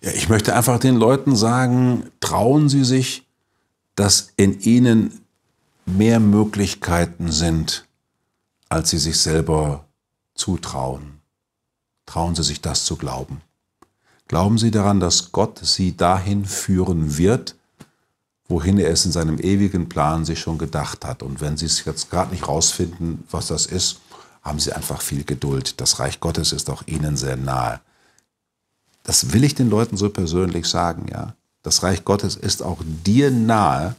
Ja, ich möchte einfach den Leuten sagen, trauen Sie sich, dass in Ihnen mehr Möglichkeiten sind, als sie sich selber zutrauen. Trauen Sie sich das zu glauben. Glauben Sie daran, dass Gott Sie dahin führen wird, wohin er es in seinem ewigen Plan sich schon gedacht hat. Und wenn Sie es jetzt gerade nicht rausfinden, was das ist, haben Sie einfach viel Geduld. Das Reich Gottes ist auch Ihnen sehr nahe. Das will ich den Leuten so persönlich sagen, ja. Das Reich Gottes ist auch dir nahe,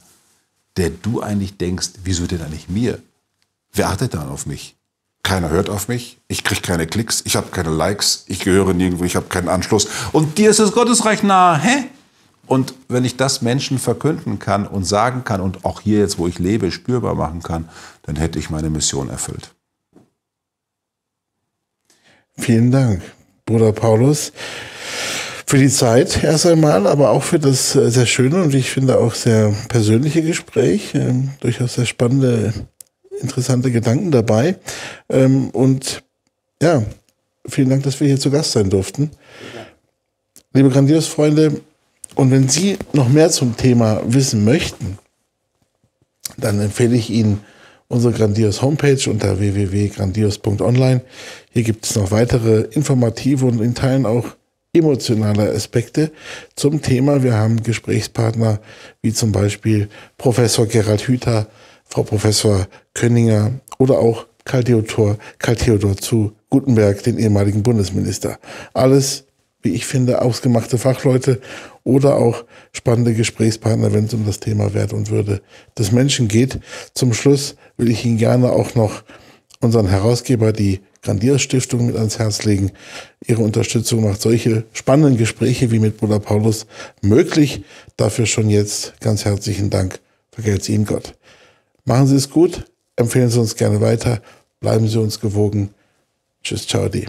der du eigentlich denkst, wieso denn eigentlich mir? Wer achtet dann auf mich? Keiner hört auf mich, ich kriege keine Klicks, ich habe keine Likes, ich gehöre nirgendwo, ich habe keinen Anschluss. Und dir ist das Gottesreich nahe, hä? Und wenn ich das Menschen verkünden kann und sagen kann und auch hier jetzt, wo ich lebe, spürbar machen kann, dann hätte ich meine Mission erfüllt. Vielen Dank, Bruder Paulus, für die Zeit erst einmal, aber auch für das äh, sehr schöne und ich finde auch sehr persönliche Gespräch, ähm, durchaus sehr spannende interessante Gedanken dabei. Ähm, und ja, vielen Dank, dass wir hier zu Gast sein durften. Liebe Grandios-Freunde, und wenn Sie noch mehr zum Thema wissen möchten, dann empfehle ich Ihnen unsere Grandios Homepage unter www.grandios.online. Hier gibt es noch weitere informative und in Teilen auch emotionale Aspekte zum Thema. Wir haben Gesprächspartner wie zum Beispiel Professor Gerald Hüther, Frau Professor Könninger oder auch Karl Theodor, Karl Theodor zu Gutenberg, den ehemaligen Bundesminister. Alles, wie ich finde, ausgemachte Fachleute oder auch spannende Gesprächspartner, wenn es um das Thema Wert und Würde des Menschen geht. Zum Schluss will ich Ihnen gerne auch noch unseren Herausgeber, die Grandier Stiftung, mit ans Herz legen. Ihre Unterstützung macht solche spannenden Gespräche wie mit Bruder Paulus möglich. Dafür schon jetzt ganz herzlichen Dank. Vergelt's Ihnen Gott. Machen Sie es gut. Empfehlen Sie uns gerne weiter. Bleiben Sie uns gewogen. Tschüss, ciao, die.